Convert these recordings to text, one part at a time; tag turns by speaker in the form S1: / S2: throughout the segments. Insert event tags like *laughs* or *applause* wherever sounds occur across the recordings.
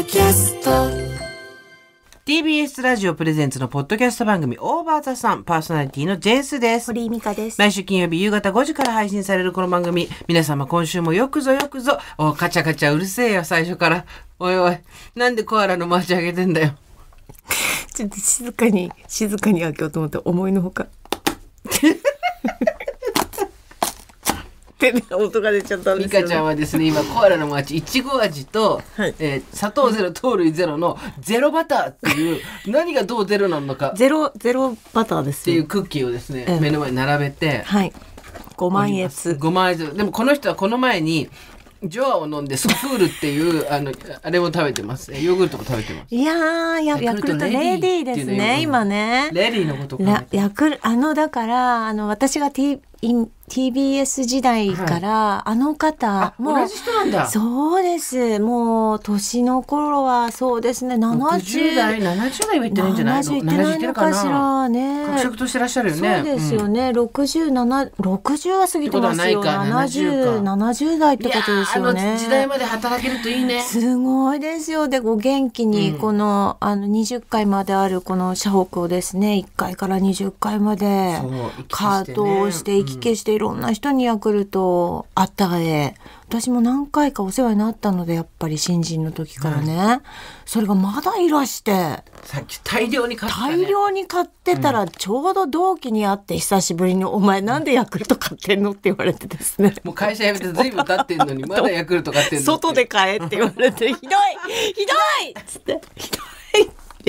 S1: ドキャスト TBS ラジオプレゼンツのポッドキャスト番組オーバーザさんパーソナリティのジェンスです堀井美香です毎週金曜日夕方5時から配信されるこの番組皆様今週もよくぞよくぞおカチャカチャうるせえよ最初からおいおいなんでコアラのマし上げてんだよ
S2: *laughs* ちょっと静かに静かに開けようと思って思いのほか *laughs*
S1: て、音が出ちゃったんですよ、ね。ミカちゃんはですね、今、コアラの街、いちご味と、はい、えー、砂糖ゼロ、糖類ゼロのゼロバターっていう、*laughs* 何がどうゼロなのか。ゼロ、ゼロバターですっていうクッキーをですね、えー、目の前に並べて。はい。5万円。5万円。ずでもこの人はこの前に、ジョアを飲んでスクールっていうあのあれも食べてます。ヨーグルトも食べてま
S2: す。いやーやヤクルトレディーですね今ね。レディーのことか。ヤクルあのだからあの私がティーイン TBS 時代から、はい、あの方も同じ人なんだそうですもう年の頃はそうですね70代70代は行ってないんじゃないの70いってないのかしらね学食としてらっしゃるよねそうですよね、うん、60, 60は過ぎてますよ7070 70代ってことですよね時代まで働けるといいねすごいですよでご元気にこのうん、あの20回まであるこの社北をですね1回から20回まで稼働して行き来してうんいろんな人にヤクルトあったがで私も何回かお世話になったのでやっぱり新人の時からね、うん、それがまだいらしてさっき大量に買って、ね、大量に買ってたらちょうど同期に会って久しぶりに「お前なんでヤクルト買ってんの?」って言われてですねもう会社辞めて随分経ってんのにまだヤクルト買ってんの外で買えって言われて「ひどいひどい!」っつって「ひどい!」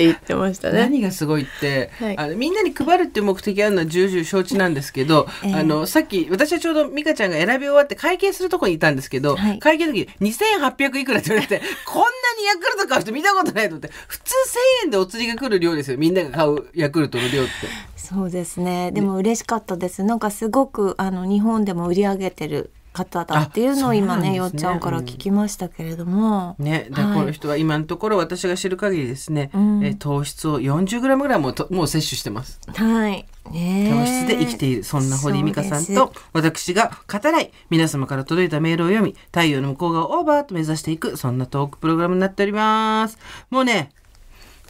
S2: って言って
S1: ましたね。何がすごいって、はい、あのみんなに配るっていう目的あるのは重々承知なんですけど、えー、あのさっき私はちょうど美香ちゃんが選び終わって会計するとこにいたんですけど、はい、会計の時2800いくらって言われて *laughs* こんなにヤクルト買う人見たことないと思って普通1,000円でお釣りが来る量ですよみんなが買うヤクルトの量って。
S2: そうですねでも嬉しかったです、ね、なんかすごくあの日本でも売り上げてる方だっていうのを今ねよっ、ちゃんから聞きましたけれども、
S1: ねだこの人は今のところ私が知る限りですね、はい、え糖質を4 0ムぐらいもともう摂取してます
S2: はいね糖質で生きてい
S1: るそんな堀美香さんと私が語らい皆様から届いたメールを読み太陽の向こう側をオーバーと目指していくそんなトークプログラムになっておりますもうね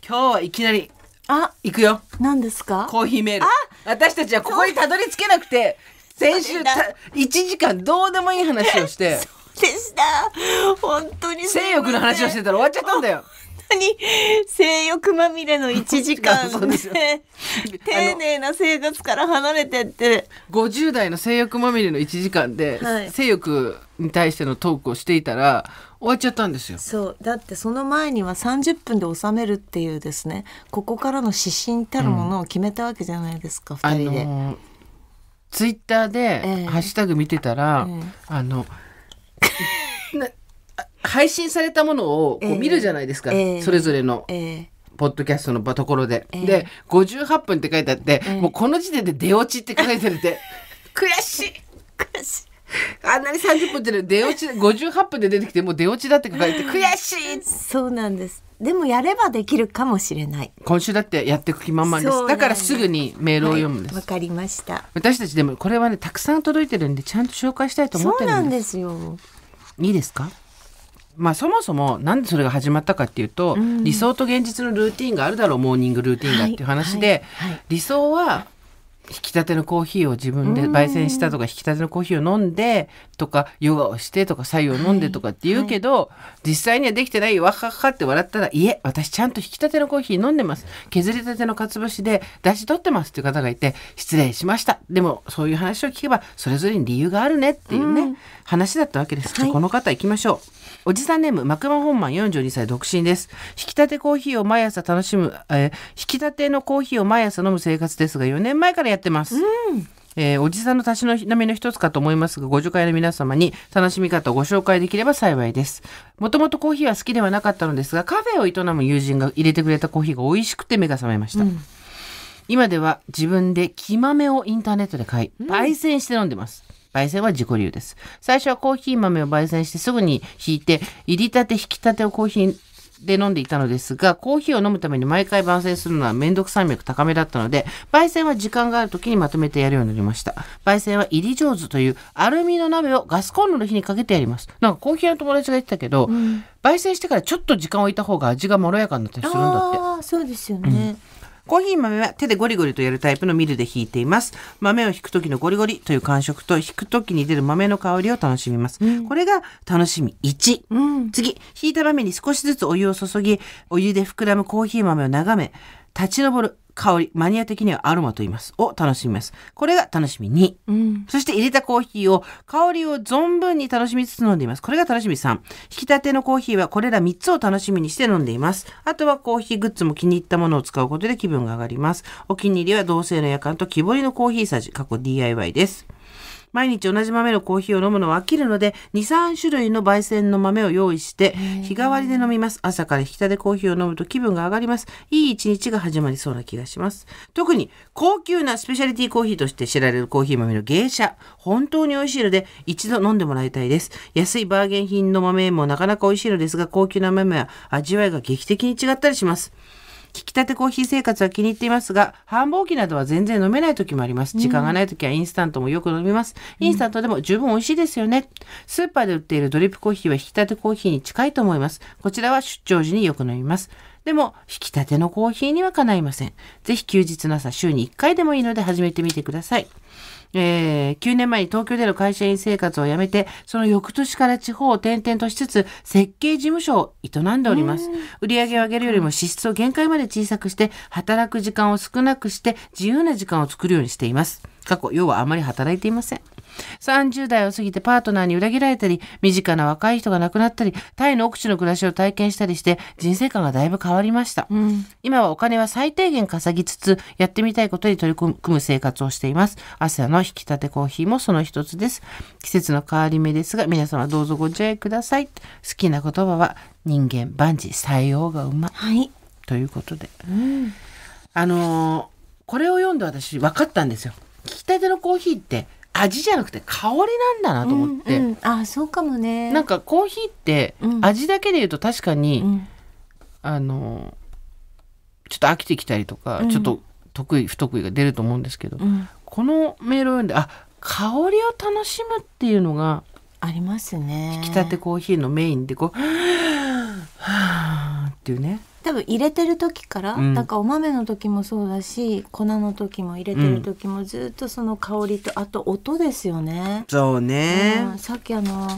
S1: 今日はいきなりあ、行くよ。何ですかコーヒーメール。あ私たちはここにたどり着けなくて、先週た1時間どうでもいい話をして *laughs* そうでした
S2: 本当に性欲の話をしてたら終わっちゃったんだよ本当に性欲まみれの1時間で *laughs* 丁寧な生活から離れてって
S1: 50代の性欲まみれの1時間で、はい、性欲に対してのトークをしていたら終わっちゃったんですよ
S2: そうだってその前には30分で収めるっていうですねここからの指針たるものを決めたわけじゃないですか、うん、2人で。ツ
S1: イッターで、ハッシュタグ見てたら、あの、配信されたものをこう見るじゃないですか、それぞれの。ポッドキャストのところで、で58分って書いてあって、もうこの時点で出落ちって書いてて
S2: *laughs* 悔しい悔しいあんなに30分って出落ち58分で出てきてもう出落ちだって書いて *laughs* 悔しいそうなんですでもやればできるかもしれない
S1: 今週だってやってく気満々です、ね、だからすぐにメールを読むんですわ、
S2: はい、かりました
S1: 私たちでもこれはねたくさん届いてるんでちゃんと紹介したいと思ってるん
S2: ですそうなんですよ
S1: いいですかまあ、そもそもなんでそれが始まったかっていうと、うん、理想と現実のルーティンがあるだろうモーニングルーティンがっていう話で、理想は引き立てのコーヒーを自分で焙煎したとか引き立てのコーヒーを飲んでとかヨガをしてとか白湯を飲んでとかって言うけど、はいはい、実際にはできてないわかかって笑ったら「いえ私ちゃんと引き立てのコーヒー飲んでます削りたてのかつぶしで出汁取ってます」っていう方がいて「失礼しました」でもそういう話を聞けばそれぞれに理由があるねっていうね、うん、話だったわけです。はい、この方いきましょうおじさんネーム、マクマホンマン42歳独身です。引き立てコーヒーを毎朝楽しむ、えー、引き立てのコーヒーを毎朝飲む生活ですが、4年前からやってます。うんえー、おじさんのたしのなみの一つかと思いますが、ご助会の皆様に楽しみ方をご紹介できれば幸いです。もともとコーヒーは好きではなかったのですが、カフェを営む友人が入れてくれたコーヒーが美味しくて目が覚めました。うん、今では自分で木豆をインターネットで買い、焙煎して飲んでます。焙煎は自己流です。最初はコーヒー豆を焙煎してすぐに引いて、入りたて、引きたてをコーヒーで飲んでいたのですが、コーヒーを飲むために毎回焙煎するのはめんどくさい脈高めだったので、焙煎は時間がある時にまとめてやるようになりました。焙煎は入り上手というアルミの鍋をガスコンロの火にかけてやります。なんかコーヒーの友達が言ってたけど、うん、焙煎してからちょっと時間を置いた方が味がまろやかになったりするんだっ
S2: て。ああ、そうですよね。うん
S1: コーヒー豆は手でゴリゴリとやるタイプのミルで弾いています。豆をひく時のゴリゴリという感触と、引く時に出る豆の香りを楽しみます。うん、これが楽しみ1。うん、次、引いた豆に少しずつお湯を注ぎ、お湯で膨らむコーヒー豆を眺め、立ち上る香り、マニア的にはアロマと言います。を楽しみます。これが楽しみ2。うん、そして入れたコーヒーを香りを存分に楽しみつつ飲んでいます。これが楽しみ3。引き立てのコーヒーはこれら3つを楽しみにして飲んでいます。あとはコーヒーグッズも気に入ったものを使うことで気分が上がります。お気に入りは同性の夜間と木彫りのコーヒーさじ、過去 DIY です。毎日同じ豆のコーヒーを飲むのは飽きるので、2、3種類の焙煎の豆を用意して、日替わりで飲みます。朝から引き立てコーヒーを飲むと気分が上がります。いい一日が始まりそうな気がします。特に、高級なスペシャリティコーヒーとして知られるコーヒー豆の芸者、本当に美味しいので、一度飲んでもらいたいです。安いバーゲン品の豆もなかなか美味しいのですが、高級な豆は味わいが劇的に違ったりします。聞きたてコーヒー生活は気に入っていますが、繁忙期などは全然飲めない時もあります。時間がない時はインスタントもよく飲みます。インスタントでも十分美味しいですよね。スーパーで売っているドリップコーヒーは引き立てコーヒーに近いと思います。こちらは出張時によく飲みます。でも、引き立てのコーヒーにはかないません。ぜひ休日の朝、週に1回でもいいので始めてみてください。えー、9年前に東京での会社員生活を辞めて、その翌年から地方を転々としつつ、設計事務所を営んでおります。売上を上げるよりも支出を限界まで小さくして、働く時間を少なくして、自由な時間を作るようにしています。過去、要はあまり働いていません。30代を過ぎてパートナーに裏切られたり、身近な若い人が亡くなったり、タイの奥地の暮らしを体験したりして、人生観がだいぶ変わりました。うん、今はお金は最低限稼ぎつつ、やってみたいことに取り組む生活をしています。朝の引き立てコーヒーもその一つです。季節の変わり目ですが、皆様どうぞご自愛ください。好きな言葉は、人間万事採用がうま。はい。ということで。うん、あのー、これを読んで私分かったんですよ。聞き
S2: 立てのコーヒーっ
S1: て味じゃなくて香りなんだなと思
S2: って、うんうん、あそうかもねなんかコーヒーって
S1: 味だけで言うと確かに、うん、あのちょっと飽きてきたりとか、うん、ちょっと得意不得意が出ると思うんですけど、うん、このメールを読んであ香りを楽しむっていうのが
S2: ありますね引き立
S1: てコーヒーのメインでこう「はあ」っていうね
S2: 多分入れてる時から、うん、なんかお豆の時もそうだし粉の時も入れてる時もずっとその香りと、あと音ですよね。
S1: そうね、うん、さ
S2: っきあの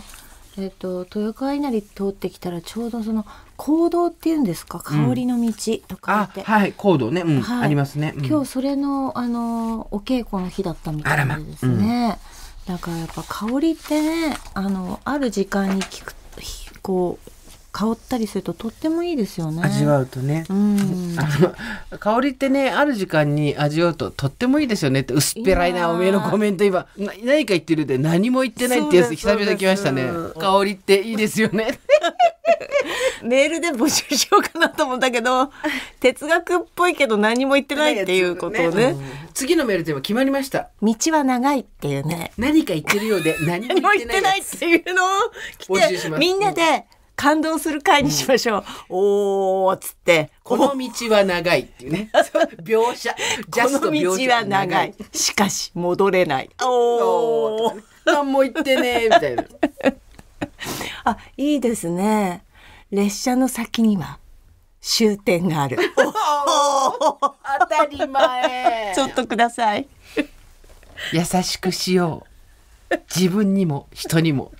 S2: えっ、ー、と豊川稲荷通ってきたらちょうどその行動っていうんですか香りの道とかって、うん、はい行
S1: 動ね、うんはい、ありますね、今日
S2: それのあのお稽古の日だったみたいですね、ま、だからやっぱ香りってねあのある時間に聞くこう香ったりするととってもいいですよね味わうとね、うん、
S1: 香りってねある時間に味わうととってもいいですよねって薄っぺらいなおめえのコメント今何か言ってるで何も言ってないってやつ久々来ましたね
S2: 香りっていいですよね *laughs* メールで募集しようかなと思ったけど哲学っぽいけど何も言ってないっていうことをね、ね、次のメールテーマ決まりました道は長いっていうね何か言ってるようで何も言ってない *laughs* っていうのを来てみんなで感動する回にしましょう。うん、おーっつって。この道は長いっていうね。*laughs* 描写。この道は長い。しかし、戻れない。*laughs* おー。何も言ってねみたいな。*laughs* あ、いいですね。列車の先には終点がある。当たり前。ちょっとください。優しくし
S1: よう。自分にも人にも。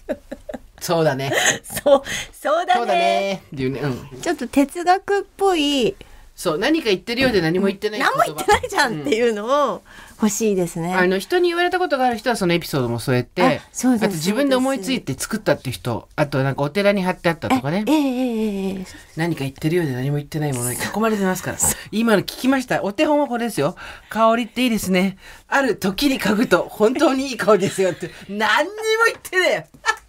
S1: そうだね。*laughs* そう、そうだね。そうだね。っていうね、うん。ちょっと哲学っぽい。そう、何か言ってるようで何も言っ
S2: てない、何も言ってないじゃんっていうのを欲しいですね。あの、
S1: 人に言われたことがある人はそのエピソードも添えて、あそうですあと自分で思いついて作ったって人、あとなんかお寺に貼ってあったとかね。ええええええ。何か言ってるようで何も言ってないものに囲まれてますから。今の聞きました。お手本はこれですよ。香りっていいですね。ある時に嗅ぐと本当にいい香りですよって。何にも言ってねえ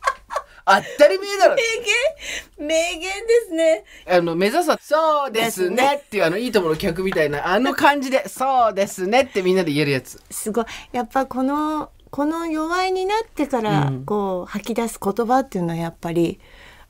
S1: 当たり前だろ。名言名言ですね。あの、目指すそうですねっていうあの、いいところの客みた
S2: いな、あの感じで、そうですねってみんなで言えるやつ。すごい。やっぱこの、この弱いになってから、こう、吐き出す言葉っていうのはやっぱり、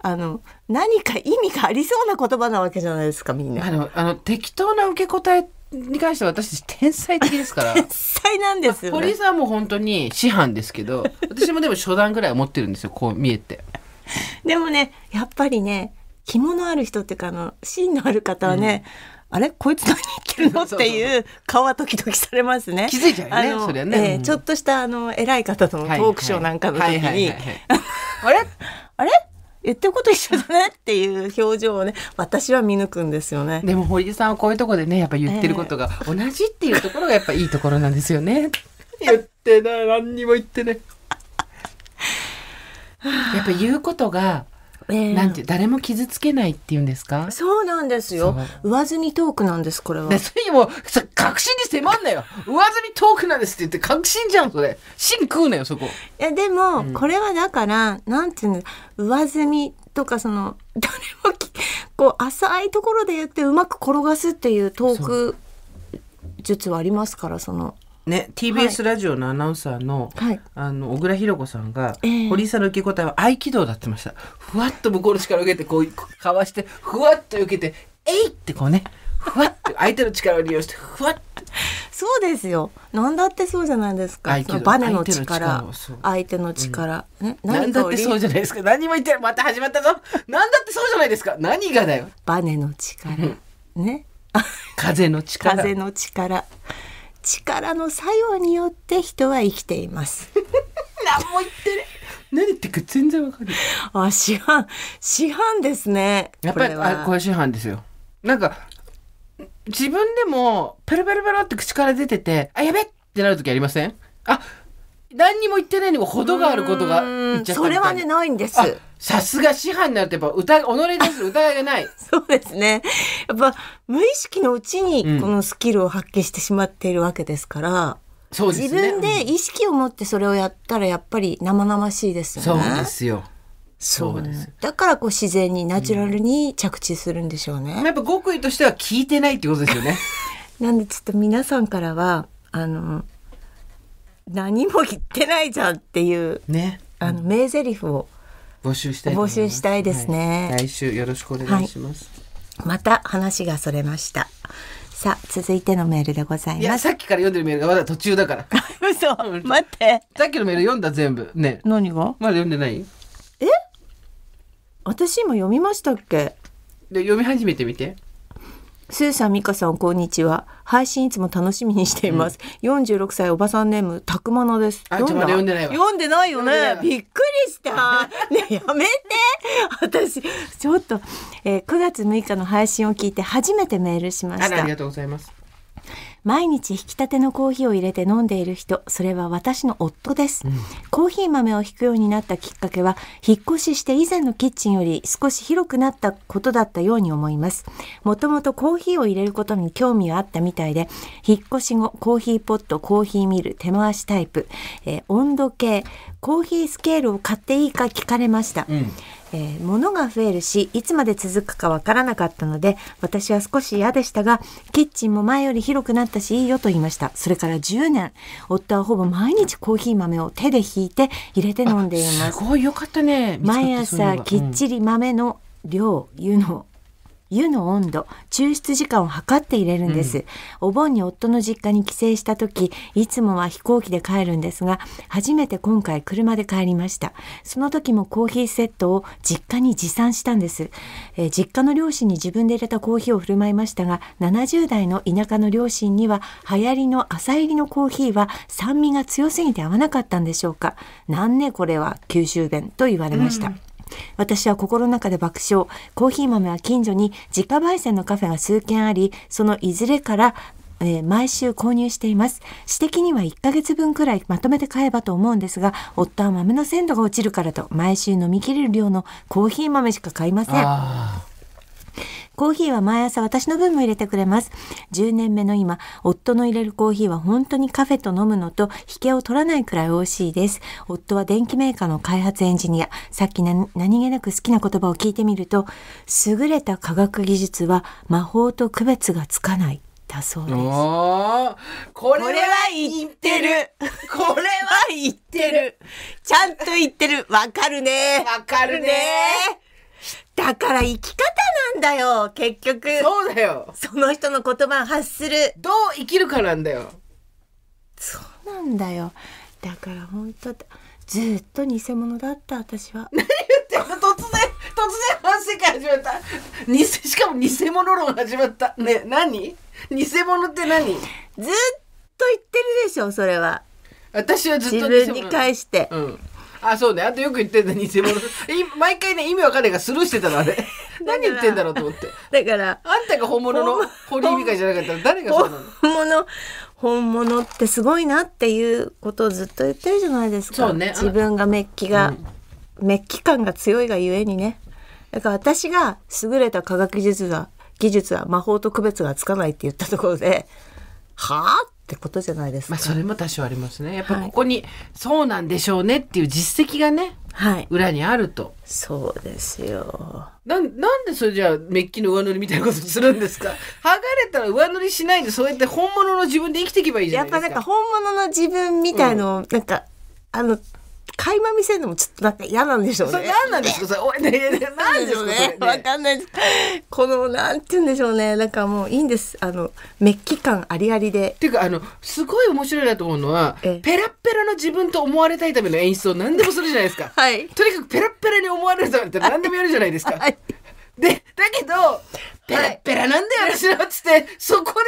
S2: あの何か意味がありそうな言葉なわけじゃないですかみんな。あのあの適当な受け答えに関しては私天才的ですから *laughs* 天才なんですよ、ね、まあ、堀井さんも本当に師
S1: 範ですけど *laughs* 私もでも初段ぐらい持ってるんですよこう見えて
S2: でもねやっぱりね着物ある人っていうかあの芯のある方はね、うん、あれこいつ何言ってるのっていう顔は時々されますね。気づいちゃうよね。それはね、えーちょっとしたあの偉い方とのトークショーなんかの時に、あれ *laughs* あれ言ってること一緒だねっていう表情をね私は見抜くんですよねでも堀さんはこういうとこでねやっぱ言ってることが同じっていうところがやっぱいいところなんですよね *laughs* 言ってない *laughs* 何に
S1: も言ってね *laughs* やっぱ言うことがえー、なんて誰も傷つけないっていうんですかそうなんですよ上積みトークなんですこれはそ
S2: れにも確信に迫んなよ上積みトークなんですって言って確信じゃんそれ芯食うなよそこいやでも、うん、これはだからなんていうの上積みとかその *laughs* 誰もこう浅いところでやってうまく転がすっていうトーク術はありますからその
S1: ね、TBS ラジオのアナウンサーのはい、あの小倉弘子さんが、えー、堀井さんの受け答えは合気道だってましたふわっと向こうの力を受けてこうかわしてふわっと受けて「えい!」ってこうねふわっと相手の力を利用して
S2: ふわっと。そうですよ。何だってそうじゃないですか。バネの力、相手の力、うん、何だってそうじゃないですか。何も言ってまた始まったぞ。何だってそうじゃないですか。何がだよ。バネの力、ね。*laughs* 風の力。風の力。力の作用によって人は生きています *laughs* 何も言ってる何ってか全然わかるあ市販市販ですねやっぱりあこれ市販ですよなんか自分で
S1: もペロペロペロって口から出ててあやべってなる時ありませんあ何にも言ってないにも程があることが言っちゃったそれはねないんですさすが師範になるとやっぱ歌己です疑いがない *laughs* そうで
S2: すねやっぱ無意識のうちにこのスキルを発揮してしまっているわけですから、うんね、自分で意識を持ってそれをやったらやっぱり生々しいですよねそうです
S1: よそうです、
S2: だからこう自然にナチュラルに着地するんでしょうね、うん、
S1: やっぱ極意としては聞いてないってことですよね
S2: *laughs* なんでちょっと皆さんからはあの何も言ってないじゃんっていう、ね、あの名台詞を募集したい募集したいですね、はい、来週よろしくお願いします、はい、また話がそれましたさあ続いてのメールでございますいやさっきから読んでるメールがまだ途中だから *laughs* 嘘待ってさっきのメール読んだ全部ね何がまだ読んでないえ私今読みましたっけで読み始めてみてスーさん、ミカさん、こんにちは。配信いつも楽しみにしています。四十六歳おばさんネームたくまのです。読んだ読んでない読んでないよね。びっくりした。ねやめて。私ちょっとえー、月六日の配信を聞いて初めてメールしました。ありがとうございます。毎日引き立てのコーヒーを入れて飲んでいる人それは私の夫です、うん、コーヒー豆を引くようになったきっかけは引っ越しして以前のキッチンより少し広くなったことだったように思いますもともとコーヒーを入れることに興味はあったみたいで引っ越し後コーヒーポットコーヒーミル手回しタイプ、えー、温度計コーヒースケールを買っていいか聞かれました。うんえー、物が増えるし、いつまで続くかわからなかったので、私は少し嫌でしたが、キッチンも前より広くなったしいいよと言いました。それから10年、夫はほぼ毎日コーヒー豆を手で引いて入れて飲んでいます。すごいよかったね。毎朝きっちり豆の量、いうのを湯の温度、抽出時間を測って入れるんです。うん、お盆に夫の実家に帰省した時、いつもは飛行機で帰るんですが、初めて今回車で帰りました。その時もコーヒーセットを実家に持参したんです。えー、実家の両親に自分で入れたコーヒーを振る舞いましたが、70代の田舎の両親には流行りの朝入りのコーヒーは酸味が強すぎて合わなかったんでしょうか。なんねこれは九州弁と言われました。うん私は心の中で爆笑。コーヒー豆は近所に自家焙煎のカフェが数軒あり、そのいずれからえー、毎週購入しています。私的には1ヶ月分くらいまとめて買えばと思うんですが、夫は豆の鮮度が落ちるからと、毎週飲みきれる量のコーヒー豆しか買いません。コーヒーは毎朝私の分も入れてくれます。10年目の今、夫の入れるコーヒーは本当にカフェと飲むのと引けを取らないくらい美味しいです。夫は電機メーカーの開発エンジニア。さっき何気なく好きな言葉を聞いてみると、優れた科学技術は魔法と区別がつかない。だそうですこれは言ってるこれは言ってるちゃんと言ってるわかるねわかるねだから生き方んだよ結局そうだよその人の言葉を発するどう生きるかなんだよそうなんだよだから本当ずっと偽物だった私は何言ってんの突然突然
S1: 反省会始まった偽しかも偽物論始まったね何偽
S2: 物って何ずっと言ってるでしょそれは私はずっと自分に返して、うんあ、
S1: そうね。あとよく言ってんだ、偽物。毎回ね、意味わかんないからスルーしてたの、あれ。*laughs* 何言ってんだろうと思って。だから。あんたが本物の堀井美香じゃなかったら誰がそうな
S2: の本物、本物ってすごいなっていうことをずっと言ってるじゃないですか。そうね。自分がメッキが、うん、メッキ感が強いがゆえにね。だから私が優れた科学技術は、技術は魔法と区別がつかないって言ったところで、はあってことじゃないですか。まあ、それも多少ありますね。やっぱここに、そう
S1: なんでしょうねっていう実績がね、はい、裏にあると。そうですよ。なん、なんでそれじゃあメッキの上塗りみたいなことするんですか *laughs* 剥がれたら上塗りしないで、
S2: そうやって本物の自分で生きていけばいいじゃないですか。やっぱなんか本物の自分みたいの、うん、なんか、あの、垣間見せるのもちょっとなんか嫌なんでしょうね。それ何なんですかそれ。おい、ね、何でしょうね。わ、ね、かんないです。この、なんて言うんでしょうね。なんかもういいんです。あの、メッキ感ありありで。っていうか、あの、すごい面白いなと思うのは、ペラペラの自分と思わ
S1: れたいための演出を何でもするじゃないですか。はい。とにかくペラペラに思われるためって何でもやるじゃないですか。はい。で、だけど、ペラペラなんだよ、私らっつって、そこで、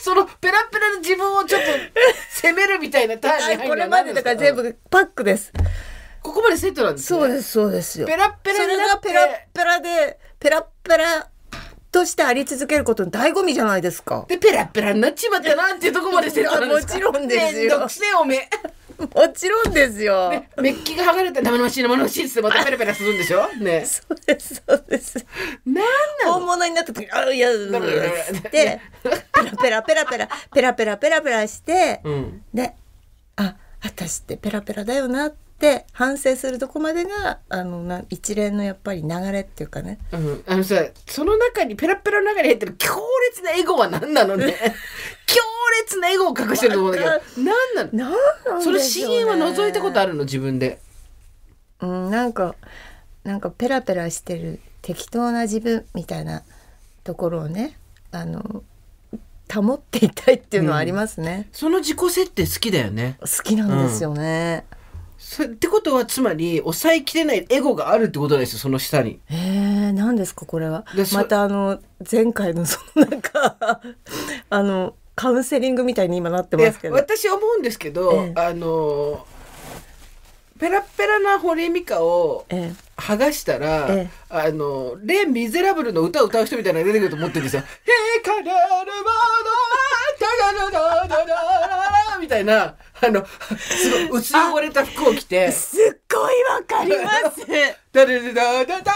S1: そのペラペラの自分をちょっと攻めるみたいなターンに入るこれまでだから全
S2: 部パックです。ここまでセットなんです、ね、そうですそうですよ。ペラペラそれがペラペラでペラペラとしてあり続けることの醍醐味じゃないですか。でペラペラになっちまったなっていうところまでセットなんですか。もちろんですよ。めんどくせえおめえ。*laughs* もちろんですよ、ね、メッキが剥がれて生々しい生々しいっつってまたペラペラするんでしょねそうですそうですなんなの本物になった時あいやうってペラペラペラペラペラペラペラペラして、うん、であ私ってペラペラだよなってって反省するとこまでがあのな一連のやっぱり流れっていうかね、うん、あのさその中にペラペラの中に入ってる強烈なエゴは何なのね *laughs*
S1: 強烈なエゴを隠してると思うんだけど何なのなん、ね、その深淵は覗いたことあるの自分で、
S2: うん、なんかなんかペラペラしてる適当な自分みたいなところをねあの保ってい
S1: たいっていうのはありますね、うん、その自己設定好きだよね好きなんですよ
S2: ね、うん
S1: ってことはつまり抑えきれないエゴがあるってことですよその下に。
S2: えー、何ですかこれは。またあの前回の *laughs* そのなんかあのカウンセリングみたいに今なってますけど。私思うんですけど、ええ、あの
S1: ペラペラな堀美香を剥がしたら、ええ、あの、レ・ミゼラブルの歌を歌う人みたいなのが出てくると思ってるんですよ。へかれるもの、たがらららららみたいな、あの、すごい、薄汚れた服を着て。すっごいわかります。だれだだだだだだだだだだ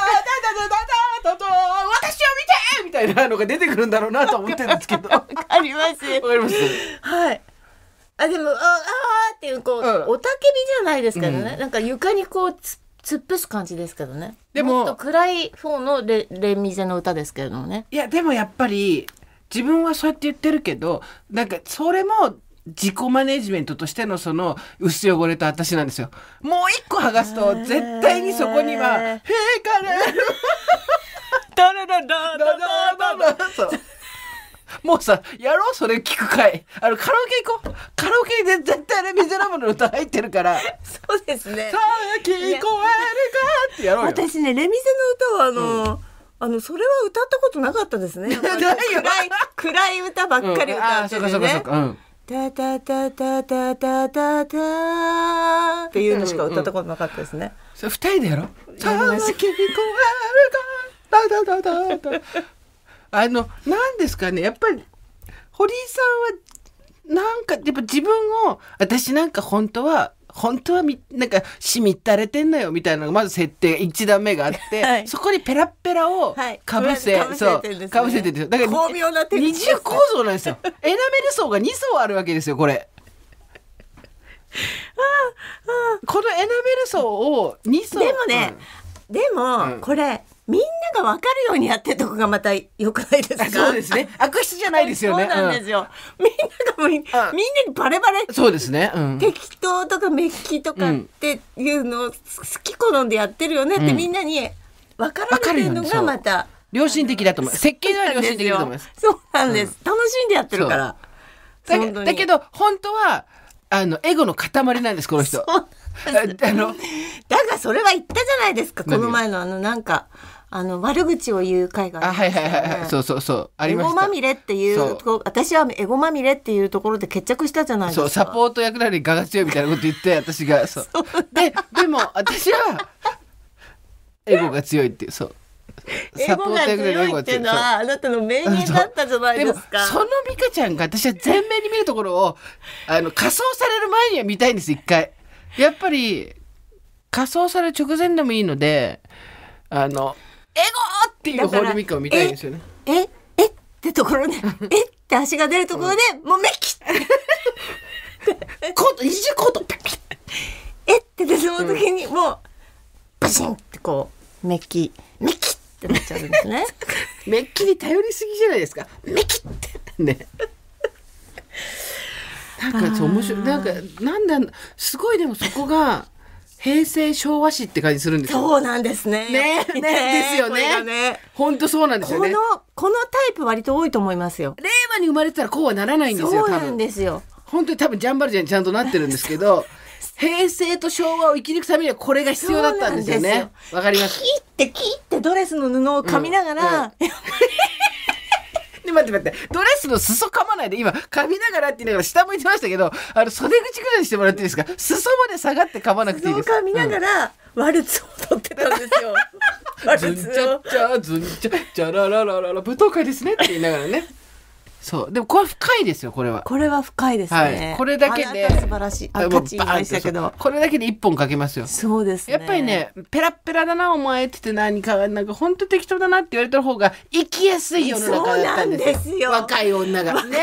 S2: 私を見てみたいな
S1: のが出てくるんだろうなと思ってるんですけど。わ
S2: かります。わかります。はい。あ、でも、ああっていう、こう、うん、雄たけびじゃないですけどね。うん、なんか床にこう突、突っ伏す感じですけどね。でも、もっと暗い方のレレミゼの歌ですけれどもね。いや、でもやっぱり、自分はそうやって言ってるけ
S1: ど、なんか、それも、自己マネジメントとしてのその薄汚れた私なんですよ。もう一個剥がすと絶対にそこには「へえー、カ *laughs* レー!」「ダラダラダラダラダラ」もうさ、やろうそれ聞くかい。あの、カラオケ行こう。カラオケで絶対ね、ミゼラブルの歌入ってるから。そ
S2: うですね。さあ、聞こえるかってやろうよ。私ね、レミゼの歌はあのうんあのそれは歌ったことなかったですね。*laughs* 暗い暗い歌ばっかり歌ってね。うん、あそうかそうかうん。タタタタタタタっていうのしか歌ったことなかったです
S1: ね。それ二人でやろ。う。
S2: やり
S1: ます。あの、何ですかね、やっぱり、堀井さんは、なんか、やっぱ自分を、私なんか本当は、本当はみ、なんか、しみったれてんのよ、みたいなのが、まず設定、一段目があって、はい、そこにペラ
S2: ペラをかぶせ、はい、そう、かぶせてるんですよ。だから、巧妙な二重構
S1: 造なんですよ。*laughs* エナメル層が2層あるわけですよ、これ。
S2: ああこのエナメル層を2層。でもね、うん、でも、これ、みんながわかるようにやってとこがまた良くないですかそうですね悪質じゃないですよね *laughs* そうなんですよ、うん、みんながもうみんなにバレバレそうですね、うん、適当とかメッキとかっていうのを好き好んでやってるよねってみんなに分かられてるのがまた、良心的だと思います。設計では良心的だと思いますそうなんです、楽しんでやってるからだけ
S1: ど本当はあのエゴの塊なんですこの人あ
S2: のだがそれは言ったじゃないですかこの前のあのなんかあの悪口を言う会がありまはいはいはい、そう
S1: そうそうありました。エゴ
S2: まみれっていう私はエゴまみれっていうところで決着したじゃないですか。サポ
S1: ート役なりガが強いみたいなこと言って私がそう *laughs* ででも私はエゴが強いっていうそう。エゴが強いっていうのはあなたの名言だったじゃないですか。その美香ちゃんが私は全面に見るところをあの仮装される前には見たいんです一回。やっぱり仮装される直前でもいいのであのエゴ
S2: っていう堀美香を見たいんですよねえええってところで、ね、*laughs* えって足が出るところで、もうめきコート一重コートえって出その時に、もうバシンってこうめきめきってなっちゃうんです
S1: ね *laughs* めっきり頼りすぎじゃないですかめきって *laughs* ねなんか面白いなんかなんだすごいでもそこ
S2: が平成昭和史って感じするんですそうなんですね。ね、ね、*laughs* ですよね。ね本当そうなんですよね。この、このタイプ割と多いと思いますよ。令和に生まれたらこう
S1: はならないんですよ、そうなんですよ。本当に多分ジャンバルジャンちゃんとなってるんですけど、平成と昭和を生き抜くためにはこれが必要だったんですよね。わかります。キーってキーってドレスの布を噛みながら、うんうん *laughs* 待って待って。ドレスの裾噛まないで、今、噛みながらって言いながら下向いてましたけど、あの、袖口ぐらいにしてもらっていいですか裾まで下がって噛まなくていいです。噛みながら、うワルツを踊ってたんですよ。*laughs* ワルツを。ズンチャッちゃ、ズンチャッチャラララララ、舞踏会ですねって言いながらね。そうでもこれ深いですよこれはこ
S2: れは深いですね、はい、これだけで素晴らしいあでしたけどこれだ
S1: けで一本かけますよそうです、ね、やっぱりねペラペラだなお前って何かなんか本当適当だなって言われた方が生きやすい世の中だったんですよ若い女がね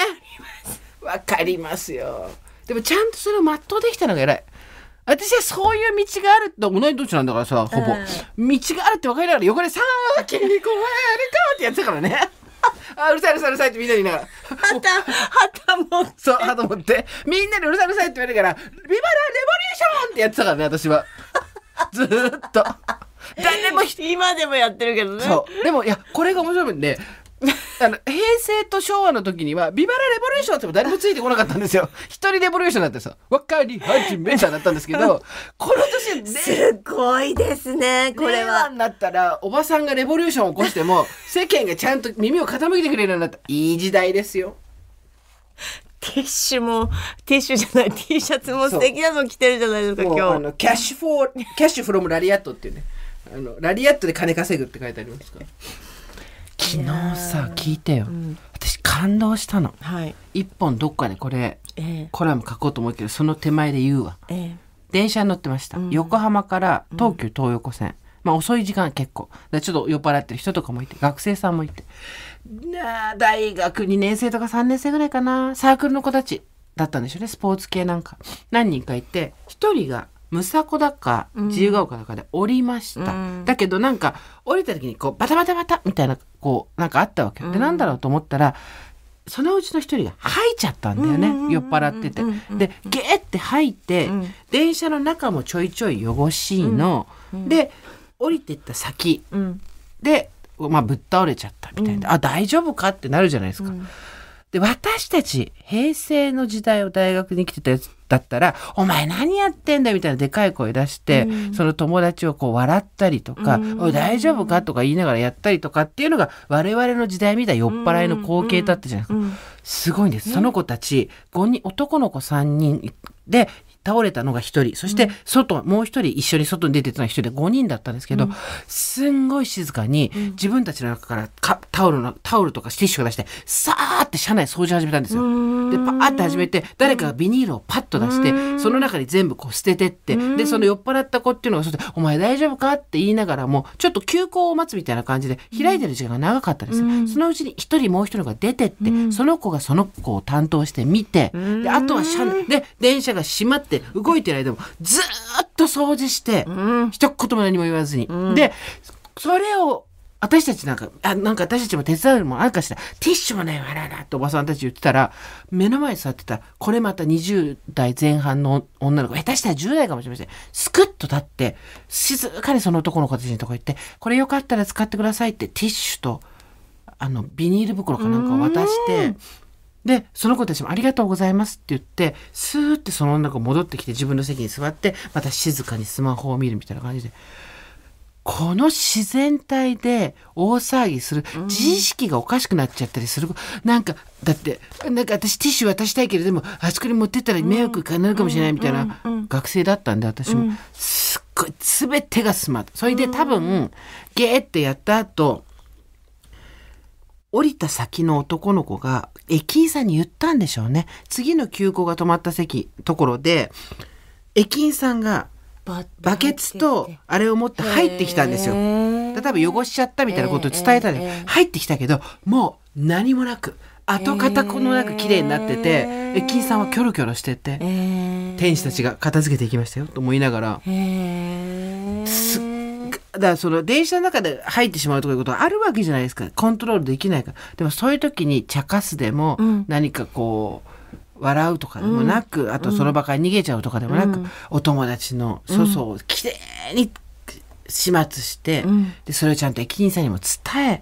S1: わかりますよでもちゃんとそれを全うできたのが偉い私はそういう道があると同い年なんだからさほぼ、道があるって分かりながら横で「さあ君にこうあれか」ってやってたからねあうるさいうるさいうるさいってみんなに言いながら旗旗持ってそう旗持ってみんなにうるさいうるさいって言われるから「ビバラレボリューション!」ってやってたからね私はずーっと。
S2: 誰も今でもやってるけどねそ
S1: うでもいやこれが面白いんであの平成と昭和の時には「ビバラレボリューション」っても誰もついてこなかったんですよ *laughs* 一人レボリューションだってさ「分かり始めた」だったんですけどこの年すごいですねこれは。になったらおばさんがレボリューションを起こしても *laughs* 世間がちゃんと耳を傾けてくれるようになったいい時代ですよ。ティッシュも、ティッシュじゃない、T シャツも素敵なの着てるじゃないですか、今日。あの、キャッシュフォー、キャッシュフロムラリアットっていうね。あの、ラリアットで金稼ぐって書いてありますから。昨日さ聞いてよ、うん、私感動したの、はい、一本どっかでこれ、えー、コラム書こうと思うけどその手前で言うわ、えー、電車に乗ってました、うん、横浜から東急東横線、うん、まあ遅い時間結構ちょっと酔っ払ってる人とかもいて学生さんもいて大学2年生とか3年生ぐらいかなサークルの子たちだったんでしょうねスポーツ系なんか何人かいて1人が武蔵小だか自由が丘だかで降りました、だけどなんか降りた時にこうバタバタバタみたいなこうなんかあったわけでなんだろうと思ったらそのうちの一人が吐いちゃったんだよね、酔っ払ってて。でゲーって吐いて、電車の中もちょいちょい汚しいの、で降りてった先、で、まあ、ぶっ倒れちゃったみたいな、うん、あ大丈夫かってなるじゃないですか。で、私たち、平成の時代を大学に来てたやつだったら、お前何やってんだみたいなでかい声出して、うん、その友達をこう笑ったりとか、うん、大丈夫かとか言いながらやったりとかっていうのが、我々の時代みたい酔っ払いの光景だったじゃないですか。うん、すごいんです。その子たち、5人、男の子3人で倒れたのが1人そして外、もう1人一緒に外に出てたのが1人で5人だったんですけど、すんごい静かに自分たちの中からかタオルのタオルとかティッシュを出してさーって車内掃除始めたんですよ。でパーって始めて誰かがビニールをパッと出してその中に全部こう捨ててってでその酔っ払った子っていうのがそお前大丈夫か?」って言いながらもちょっと休校を待つみたいな感じで開いてる時間が長かったです、そのうちに1人もう1人が出てって、その子がその子を担当して見てであとは車内で電車が閉まってって動いてる間もずっと掃除して、うん、一言も何も言わずに。うん、で、それを私たちなんか、あ、なんか私たちも手伝うのもあるかしら、ティッシュもね、わらわらっておばさんたち言ってたら、目の前に座ってた、これまた20代前半の女の子、下手したら10代かもしれません。スクッと立って、静かにその男の子たちのとこ行って、これよかったら使ってくださいってティッシュと、あの、ビニール袋かなんかを渡して、で、その子たちもありがとうございますって言って、スーってその女の子戻ってきて自分の席に座って、また静かにスマホを見るみたいな感じで、この自然体で大騒ぎする、自意識がおかしくなっちゃったりする。うん、なんか、だって、なんか私ティッシュ渡したいけれども、あそこに持ってったら迷惑になるかもしれないみたいな学生だったんで、私も、すっごい全てがスマート。それで多分、ゲーってやった後、降りた先の男の子が駅員さんに言ったんでしょうね。次の急行が止まった席、ところで、駅員さんがバケツとあれを持って入ってきたんですよ。例えば汚しちゃったみたいなことを伝えたで、入ってきたけど、もう何もなく、跡形このなく綺麗になってて、駅員さんはキョロキョロしてて、天使たちが片付けていきましたよと思いながら、すっだからその電車の中で入ってしまうということはあるわけじゃないですかコントロールできないからでもそういう時に茶化すでも、何かこう笑うとかでもなく、うん、あとその場から逃げちゃうとかでもなく、うん、お友達の粗相をきれいに始末して、でそれをちゃんと駅員さんにも伝え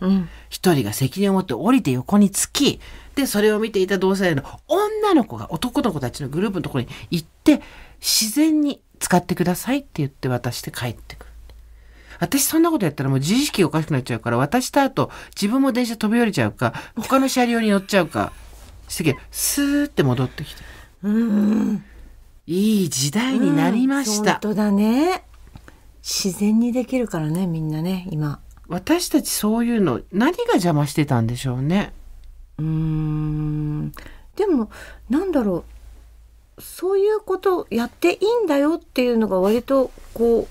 S1: 一、人が責任を持って降りて横につきでそれを見ていた同世代の女の子が男の子たちのグループのところに行って自然に使ってくださいって言って渡して帰ってくる。私そんなことやったらもう自意識おかしくなっちゃうから、渡した後、自分も電車飛び降りちゃうか、他の車両に乗っちゃうか、してけスーって戻ってきて。
S2: うん。いい時代になりました。ん、本当だね。自然にできるからね、みんなね、今。私たちそ
S1: ういうの、何が邪魔してたんでしょうね。うん。
S2: でも、なんだろう。そういうことやっていいんだよっていうのが割とこう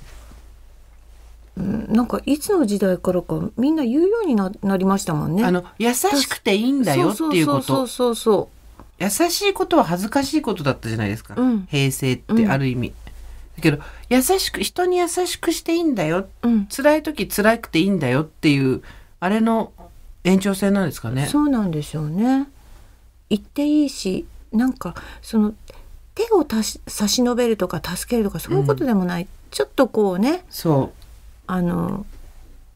S2: なんかいつの時代からかみんな言うようにななりましたもんね。あの優しくていいんだよっていうこと。そう
S1: そうそう優しいことは恥ずかしいことだったじゃないですか。うん、平成ってある意味。うん、だけど優しく人に優しくしていいんだよ、うん、辛い時辛くていいんだよっていうあれの延長線なんですかね。そ
S2: うなんでしょうね。言っていいしなんかその手を差し伸べるとか助けるとかそういうことでもない、うん、ちょっとこうねそうあの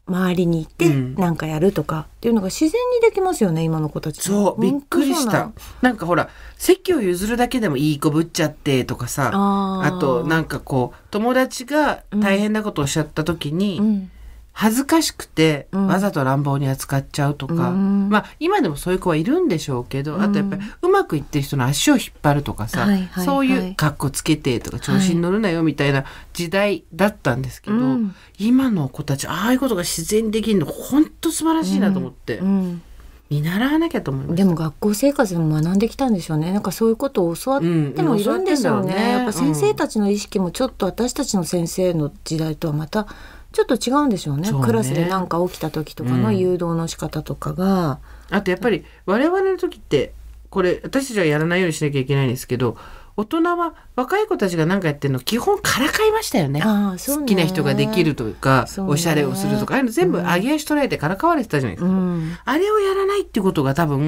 S2: 周りにいて何かやるとかっていうのが自然にできますよね、うん、今の子たちそうびっくりしたなんかほ
S1: ら席を譲るだけでもいい子ぶっちゃってとかさあとなんかこう友達が大変なことをしゃった時に、うん恥ずかしくて、わざと乱暴に扱っちゃうとか、うん、まあ今でもそういう子はいるんでしょうけど、うん、あとやっぱりうまくいってる人の足を引っ張るとかさ、はいはいはい、そういう格好つけてとか調子に乗るなよみたいな時代だったんですけど、はい、今の子たちああいうことが自然にできるの本当素晴らしいなと思っ
S2: て。うん見習わなきゃと思いますでも学校生活でも学んできたんでしょうねなんかそういうことを教わってもいるんでしょうねうんううね、やっぱ先生たちの意識もちょっと私たちの先生の時代とはまたちょっと違うんでしょうね、ね、クラスで何か起きた時とかの誘導の仕方とかが、
S1: うん、あとやっぱり我々の時ってこれ私たちはやらないようにしなきゃいけないんですけど大人は若い子たちが何かやってるの基本からかいましたよね、ね、好きな人ができるというかおしゃれをするとかああいうの全部揚げ足取られてからかわれてたじゃないですか、うん、あれをやらないってことが多分、う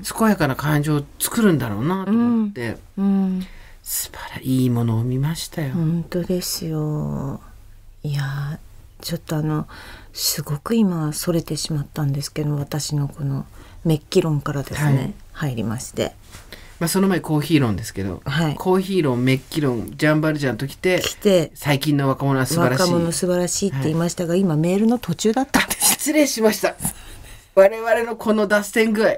S1: ん、健やかな感情を作るんだろうなと思って、うんうん、素晴らしいいものを見ましたよ
S2: 本当ですよいやちょっとあのすごく今それてしまったんですけど私のこのメッキ論からですね、はい、入りまして。
S1: まあ、その前コーヒー論ですけど、はい、コーヒー論メッキ論ジャンバルジャンときてて最近の若者は素晴らしい若者
S2: 素晴らしいって言いましたが、はい、今メールの途中だった失礼しまし
S1: た我々のこの脱線具合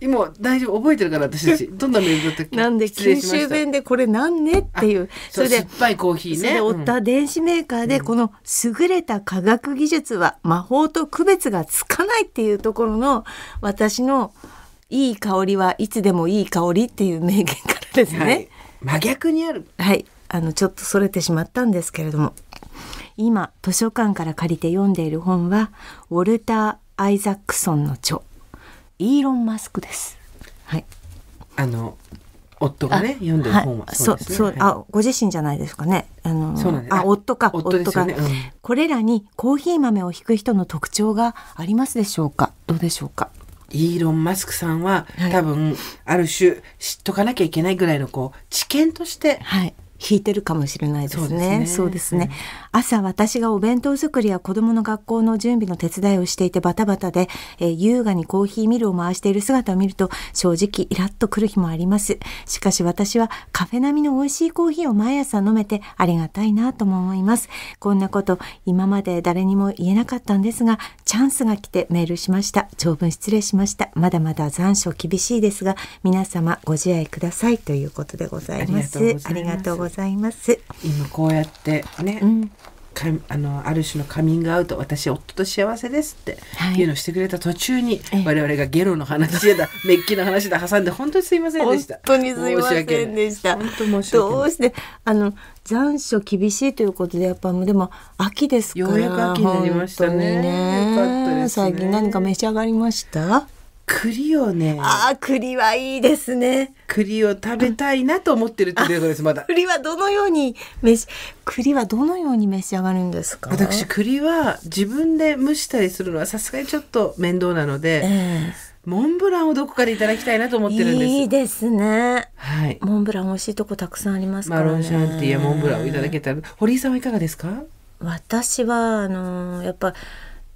S1: 今大丈夫覚えてるから私たち *laughs* どん
S2: なメールだったっけなんで九州弁でこれなんねっていうそれで酸っぱいコーヒーねおった電子メーカーでこの優れた科学技術は魔法と区別がつかないっていうところの私のいい香りはいつでもいい香りっていう名言からですね、はい、真逆にあるはいあのちょっとそれてしまったんですけれども今図書館から借りて読んでいる本はウォルター・アイザックソンの著イーロン・マスクです。はい。
S1: あの夫がね読んでる本はそう、ね、そうあ
S2: ご自身じゃないですかね。あのそうなんですあ夫か夫か、ねうん、これらにコーヒー豆を引く人の特徴がありますでしょうか。どうでしょうか。
S1: イーロン・マスクさんは、はい、多分ある種知
S2: っとかなきゃいけないぐらいのこう知見として、はい、引いてるかもしれないですね。そうですね。すね朝私がお弁当作りや子供の学校の準備の手伝いをしていてバタバタで、えー、優雅にコーヒーミルを回している姿を見ると正直イラッとくる日もあります。しかし私はカフェ並みの美味しいコーヒーを毎朝飲めてありがたいなとも思います。こんなこと今まで誰にも言えなかったんですが、チャンスが来てメールしました。長文失礼しました。まだまだ残暑厳しいですが、皆様ご自愛くださいということでございます。ありがとうございます。ございます今こうやって
S1: ね、うん、あのある種のカミングアウト私夫と幸せですっていうのをしてくれた途中に、はい、我々がゲロの話だメッキの話だ挟んで本当にすいませんでした本当にすいませんで
S2: した本当申し訳どうしてあの残暑厳しいということでやっぱでも秋ですからようやく秋になりましたねねよね最近何か召し上がりました栗をねああ栗はいいですね栗を食べたいなと思ってるっていうことですまだ栗はどのように召し栗はどのように召し上がるんですか私栗は自分で蒸したりするのはさすがにちょっ
S1: と面倒なので、えーモンブランをどこかでいただきたいなと思ってるんです。い
S2: いですね。はい。モンブラン美味しいとこたくさんあります、ね、マロンシャンティやモンブランをいただけたら、堀井さんはいかがですか？私はあのー、やっぱ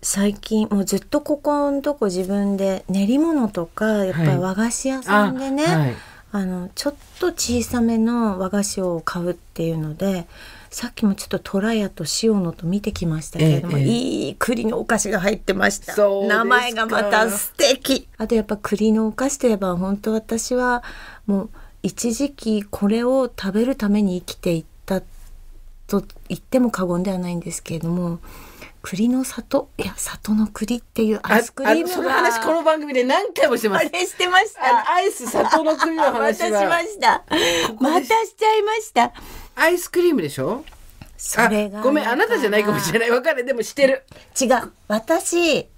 S2: 最近もうずっとここのとこ自分で練り物とかやっぱり和菓子屋さんでね、はいあのちょっと小さめの和菓子を買うっていうのでさっきもちょっととらやと塩野と見てきましたけれども、ええ、いい栗のお菓子が入ってました名前がまた素敵あとやっぱ栗のお菓子といえば本当私はもう一時期これを食べるために生きていったと言っても過言ではないんですけれども栗の里いや里の栗っていうアイスクリームその話この番組で何回もしてます。あれしてましたアイス里の栗の話また *laughs* しました。またしちゃいました。アイスクリームでしょ。それがごめんあなたじゃないかもしれない。わかるでもしてる。違う私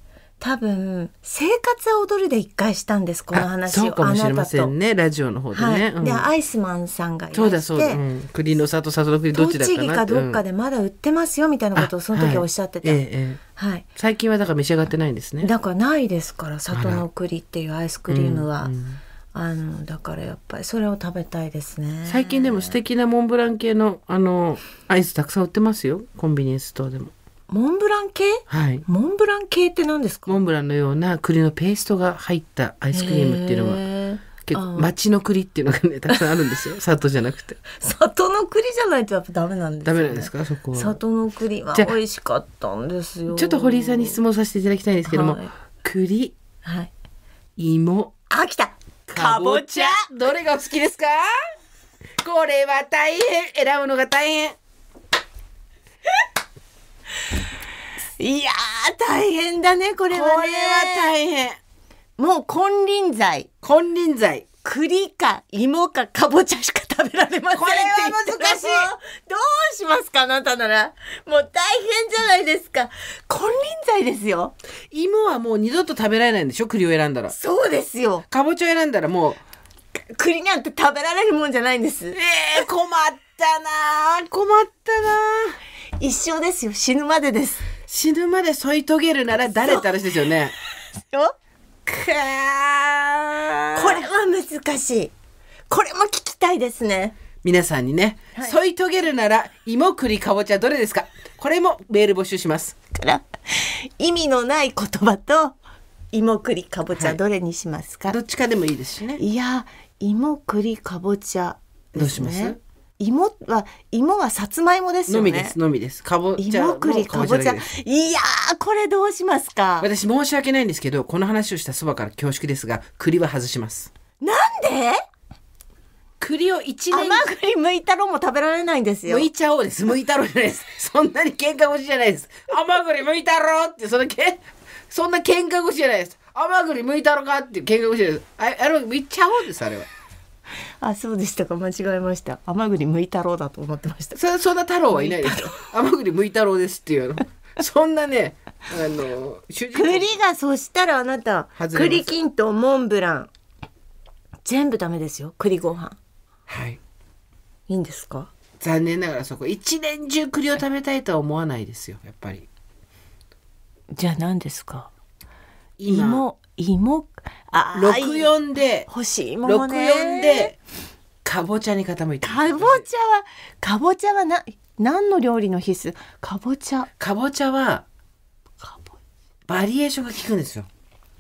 S2: 多分生活は踊るで一回したんですこの話をそうかもしれません
S1: ねラジオの方でね、はいうん、でア
S2: イスマンさんがいらしてそうだそう
S1: 栗の里里の栗どっちだか栃木かどっかで
S2: まだ売ってますよみたいなことをその時おっしゃってて、はいええはい、
S1: 最近はだから召し上がってないんですね
S2: だからないですから里の栗っていうアイスクリームは。あのだからやっぱりそれを食べたいですね
S1: 最近でも素敵なモンブラン系のあのアイスたくさん売ってますよコンビニエンスストアでも
S2: モンブラン系、
S1: はい、モンブラン系って何ですかモンブランのような栗のペーストが入ったアイスクリームっていうのは結構町の栗っていうのがね *laughs* たくさんあるんですよ里じゃなくて
S2: 里の栗じゃないとやっぱダメなんです、ね、
S1: ダメなんですかそ
S2: こは里の栗は美味しかったんですよちょっと堀井さんに質問させていただきたいんですけども、はい、
S1: 栗、はい、芋あきた
S2: かぼちゃどれが
S1: お好きですかこれは大変選ぶのが大変
S2: *laughs* いや大変だねこれはねこれは大変もう金輪際金輪際栗か芋かかぼちゃしか食べられませんこれは難しいどうしますかあなたならもう大変じゃないですか金輪際ですよ芋はも
S1: う二度と食べられないんでしょ栗を選んだらそうですよかぼちゃを選んだらもう栗な
S2: んて食べられるもんじゃないんですえー、困ったな困ったな一生ですよ死ぬまでです死ぬまで添い遂げるなら誰って話ですよねよくこれは難しいこれも聞きたいですね
S1: 皆さんにね、
S2: はい、添い遂げるなら芋栗かぼちゃどれですかこれもメール募集しますから意味のない言葉と芋栗かぼちゃどれにしますか、はい、どっちかでもいいですしねいや芋栗かぼちゃ、ね、どうします芋は芋はさつまいもですよね。のみですの
S1: みです。かぼちゃ芋栗かぼちゃ
S2: いやこれどうしますか。私申し訳
S1: ないんですけどこの話をしたそばから恐縮ですが栗は外します。
S2: なんで？栗を一年甘栗むいたろも食べられないんですよ。むいちゃおうです。むいたろじゃないで
S1: す。そんなに喧嘩腰じゃないです。甘栗むいたろってそのけそんな喧嘩腰じゃないです。甘栗むいたろかっていう喧嘩腰です。ああれむいちゃおうですあれ
S2: は。あそうでしたか間違えました天栗むい太郎だと思ってましたそそんな太郎はいないですよ天栗むい太郎ですっていうの *laughs* そんなね
S1: あの
S2: 主人栗がそしたらあなた栗きんとモンブラン全部ダメですよ栗ご飯はいいいんですか残念ながらそこ一年中栗
S1: を食べたいとは思わないですよやっぱりじゃあ何ですか
S2: 芋芋あ六四で欲しいものねでかぼちゃに傾いてかぼちゃはかぼちゃはな何の料理の必須かぼちゃかぼちゃはバリエーションが効くんですよ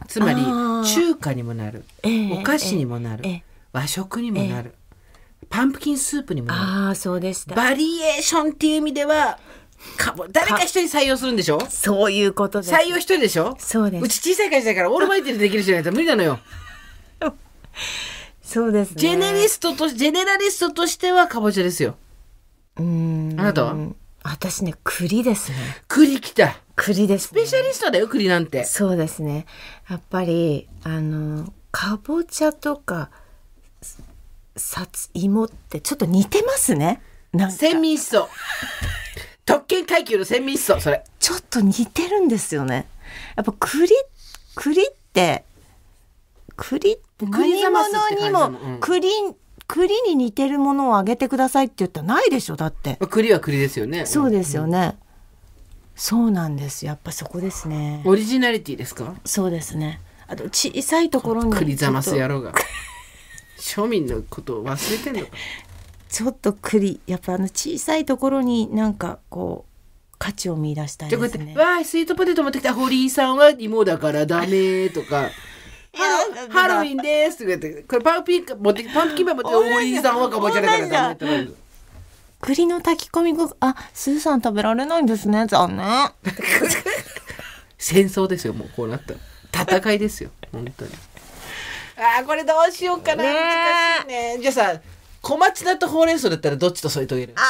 S2: つまり中華
S1: にもなる、えー、お菓子にもなる、えー、和食にもなる、えー、パンプキンスープにもなるあそうでしたバリエーションっていう意味ではか誰か一人採用するんでしょそういうことです。採用一人でしょそうです。うち小さい会社だからオールマイティでできる人じゃないと無理なのよ。*laughs* そうですね。ジェネリストと、ジェネラリストとしてはかぼちゃですよ。うん。あなたは
S2: 私ね、栗ですね。栗きた。栗です、ね、スペシャリストだよ、栗なんて。そうですね。やっぱり、あの、かぼちゃとか、さつ、芋ってちょっと似てますね。なんか。セミソ。特権階級の先民思想、それ。ちょっと似てるんですよね。やっぱ栗、栗って、栗って何物にも、栗、栗に似てるものをあげてくださいって言ったらないでしょ、だって。栗は栗ですよね。そうですよね。うん、そうなんです。やっぱそこですね。
S1: オリジナリティですかそ
S2: うですね。あと小さいところに栗ざます野郎が庶民のことを忘れてんのか *laughs* ちょっと栗やっぱあの小さいところになんかこう価値を見出したいで、
S1: ね、わあスイートポテト持ってきた堀井さんは芋だからダメとか。ハロウィンですとか言ってこ
S2: れパンピーク持ってパンピークン持って大井さんはかぼちゃだからダメって。栗の炊き込みごあスーさん食べられないんですね残念戦争ですよもうこうなった戦いですよ本当に
S1: あこれどうしようかな、難しいねじゃあさ小松菜とほうれん草だったらどっちと添い遂げる
S2: あ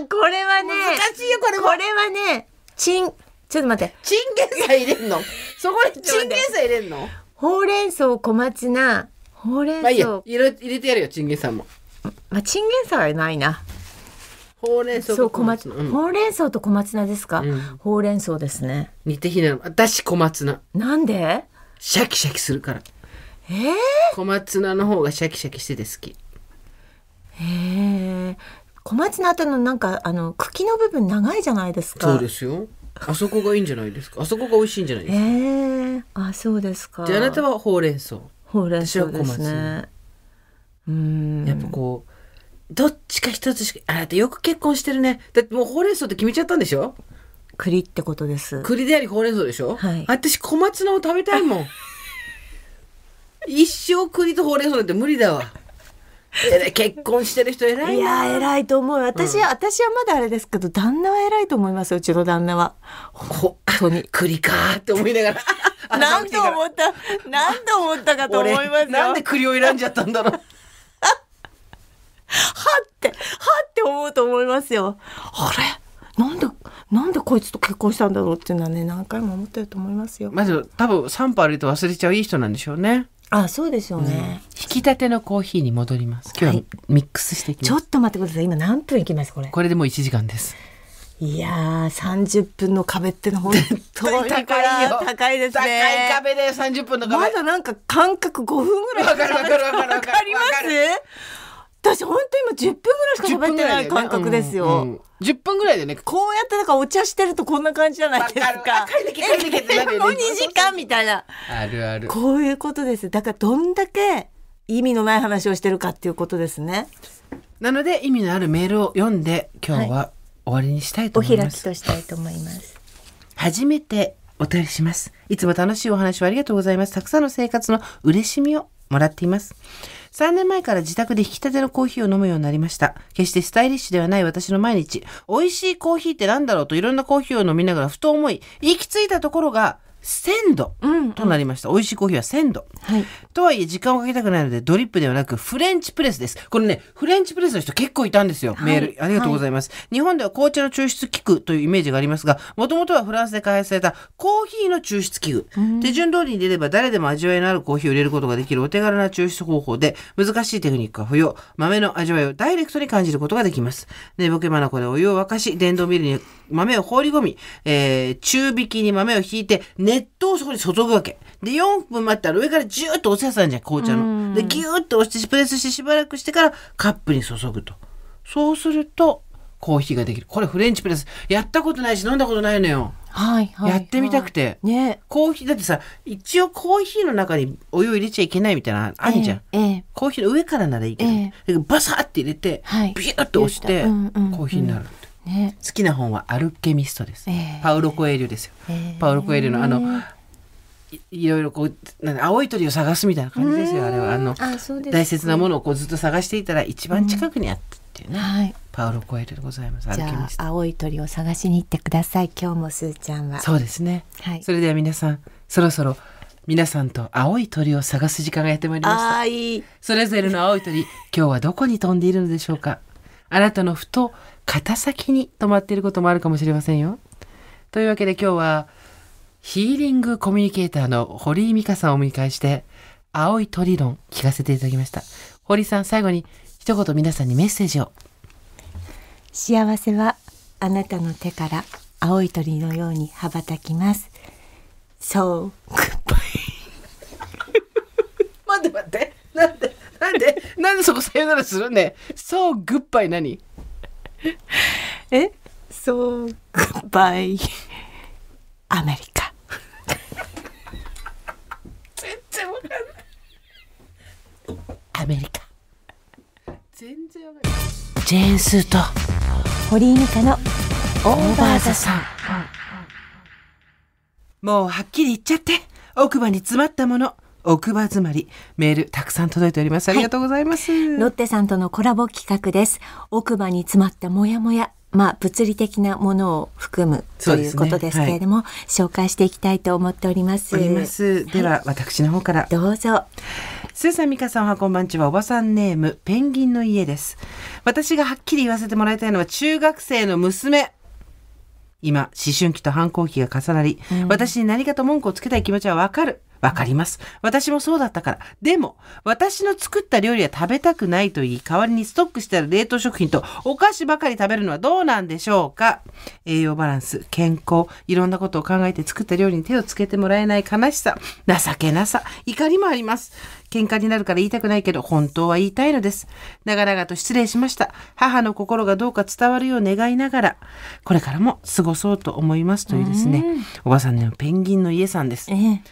S2: あこれはね。難しいよ、これこれはね、チン、ちょっと待って。チンゲン菜入れんの *laughs* そこにチンゲン菜入れんのほうれん草、小松菜、ほうれんまあいい草。入れてやるよ、チンゲン菜も。まあ、チンゲン菜はないな。ほうれん草と小松菜、ほうれん草と小松菜ですか、うんほうれん草ですね。似て非なの。私、小松菜。なんで
S1: でシャキシャキするから。小松菜の方がシャキシャキしてて好き。
S2: へえ。小松菜ってのなんかあの茎の部分長いじゃないですか。そうで
S1: すよ。あそこがいいんじゃないですか。あそこが美味しいんじゃないで
S2: すか。あ、そうですか。じゃあ、なた
S1: はほうれん草。
S2: ほうれん草ですね。
S1: うん。やっぱこう、どっちか一つしか、あなたよく結婚してるね。だってもうほうれん草って決めちゃったんでしょ
S2: 栗ってことです。
S1: 栗でありほうれん草でしょはい。私小松菜を食べた
S2: いもん。*laughs* 一生栗とほうれん草なんて無理だわ。*laughs* 結婚してる人偉いいや偉いと思う私うん、私はまだあれですけど旦那は偉いと思いますうちの旦那は本当に栗かって思いながら *laughs* 何で思った何度思ったかと思いますよなんで栗を選んじゃったんだろう *laughs* はってはって思うと思いますよあれなんでなんでこいつと結婚したんだろうっていうのはね何回も思ってると思いますよまず多分3
S1: 歩歩いて忘れちゃういい人なんでしょうね
S2: あそうでしょうね。引き立てのコーヒーに戻ります今日ミックスしてちょっと待ってください今何分いきますこれこれでもう1時間ですいやー30分の壁って本当に高いよ高いですね高い壁で30分の壁まだなんか間隔5分ぐらいかかるわかるわかるわかります私本当今10分ぐらいしか喋ってない感覚ですよ。10分ぐらいでね、こうやってなんかお茶してるとこんな感じじゃないですか。かかでけでけもう2時間みたいな。あるある。こういうことです。だからどんだけ意味のない話をしてるかっていうことですね。なので意味のあるメールを読んで
S1: 今日は終わりにしたいと思います。はい、お開きとしたいと思います。初めてお便りします。いつも楽しいお話をありがとうございます。たくさんの生活の嬉しみをもらっています。3年前から自宅で引き立てのコーヒーを飲むようになりました。決してスタイリッシュではない私の毎日、美味しいコーヒーって何だろうといろんなコーヒーを飲みながらふと思い、行き着いたところが、鮮度となりました。うんうん、美味しいコーヒーは鮮度。とはいえ時間をかけたくないのでドリップではなくフレンチプレスです。これね、フレンチプレスの人結構いたんですよ。メール。ありがとうございます。はい、日本では紅茶の抽出器具というイメージがありますが、もともとはフランスで開発されたコーヒーの抽出器具。手順通りに出れば誰でも味わいのあるコーヒーを入れることができるお手軽な抽出方法で、難しいテクニックは不要。豆の味わいをダイレクトに感じることができます。寝ぼけまなこでお湯を沸かし、電動ミルに豆を放り込み、えー、中引きに豆を引いて、熱湯をそこに注ぐわけ。で、4分待ったら上からジューっと屋さんじゃん紅茶の。でギューッと押してプレスしてしばらくしてからカップに注ぐと。そうするとコーヒーができる。これフレンチプレス。やったことないし飲んだことないのよ。
S2: はいはい、はい、やってみたく
S1: て、ね、コーヒーだってさ一応コーヒーの中にお湯入れちゃいけないみたいなあるじゃん、えー、コーヒーの上からならいいけど、えー、バサッて入れて、
S2: はい、ビューッと押して、うんう
S1: んうん、コーヒーになる、ね、好きな本は「アルケミスト」です、えー、パウロ・コエリュですよ、パウロ・コエリュのあのいろいろこう青い鳥を探すみたいな感じですよあれはあの、大切なものをこうずっと探して
S2: いたら一番近くにあったっていうね、はい、
S1: パウロ・コエルでございますじゃ
S2: あ青い鳥を探しに行ってください今日もすーちゃんはそうですね、
S1: はい、それでは皆さんそろそろ皆さんと青い鳥を探す時間がやってまいりましたいいそれぞれの青い鳥今日はどこに飛んでいるのでしょうかあなたのふと肩先に止まっていることもあるかもしれませんよというわけで今日はヒーリングコミュニケーターの堀井美香さんをお迎えして、青い鳥論聞かせていただきました。堀さん、最後に一言皆さんにメッセージを。
S2: 幸せはあなたの手から青い鳥のように羽ばたきます。そう、グッバイ。
S1: *laughs* 待って待って。なんで、なんで、なんでそこさよならするね。So g o o d 何 *laughs* えそう、グ
S2: ッバイ。*laughs* アメリカ。
S1: 全然わかんないアメリカ全然わかんないジェーンスーと堀井美香のオーバーザさんもうはっきり言っちゃって奥歯
S2: に詰まったもの奥歯詰まりメールたくさん届いておりますありがとうございます、はい、ロッテさんとのコラボ企画です奥歯に詰まったもやもやまあ、物理的なものを含むということですけれども、ねはい、紹介していきたいと思っております。ますでは、はい、私の方から。どうぞ。スーさん、ミカさんはこんばんちは、おばさんネーム、ペン
S1: ギンの家です。私がはっきり言わせてもらいたいのは、中学生の娘。今、思春期と反抗期が重なり、うん、私に何かと文句をつけたい気持ちはわかる。わかります。私もそうだったから。でも、私の作った料理は食べたくないと言い、代わりにストックしてある冷凍食品とお菓子ばかり食べるのはどうなんでしょうか栄養バランス、健康、いろんなことを考えて作った料理に手をつけてもらえない悲しさ、情けなさ、怒りもあります。喧嘩になるから言いたくないけど、本当は言いたいのです。長々と失礼しました。母の心がどうか伝わるよう願いながら、これからも過ごそうと思いますというですね、おばさんのペンギンの家さんです。え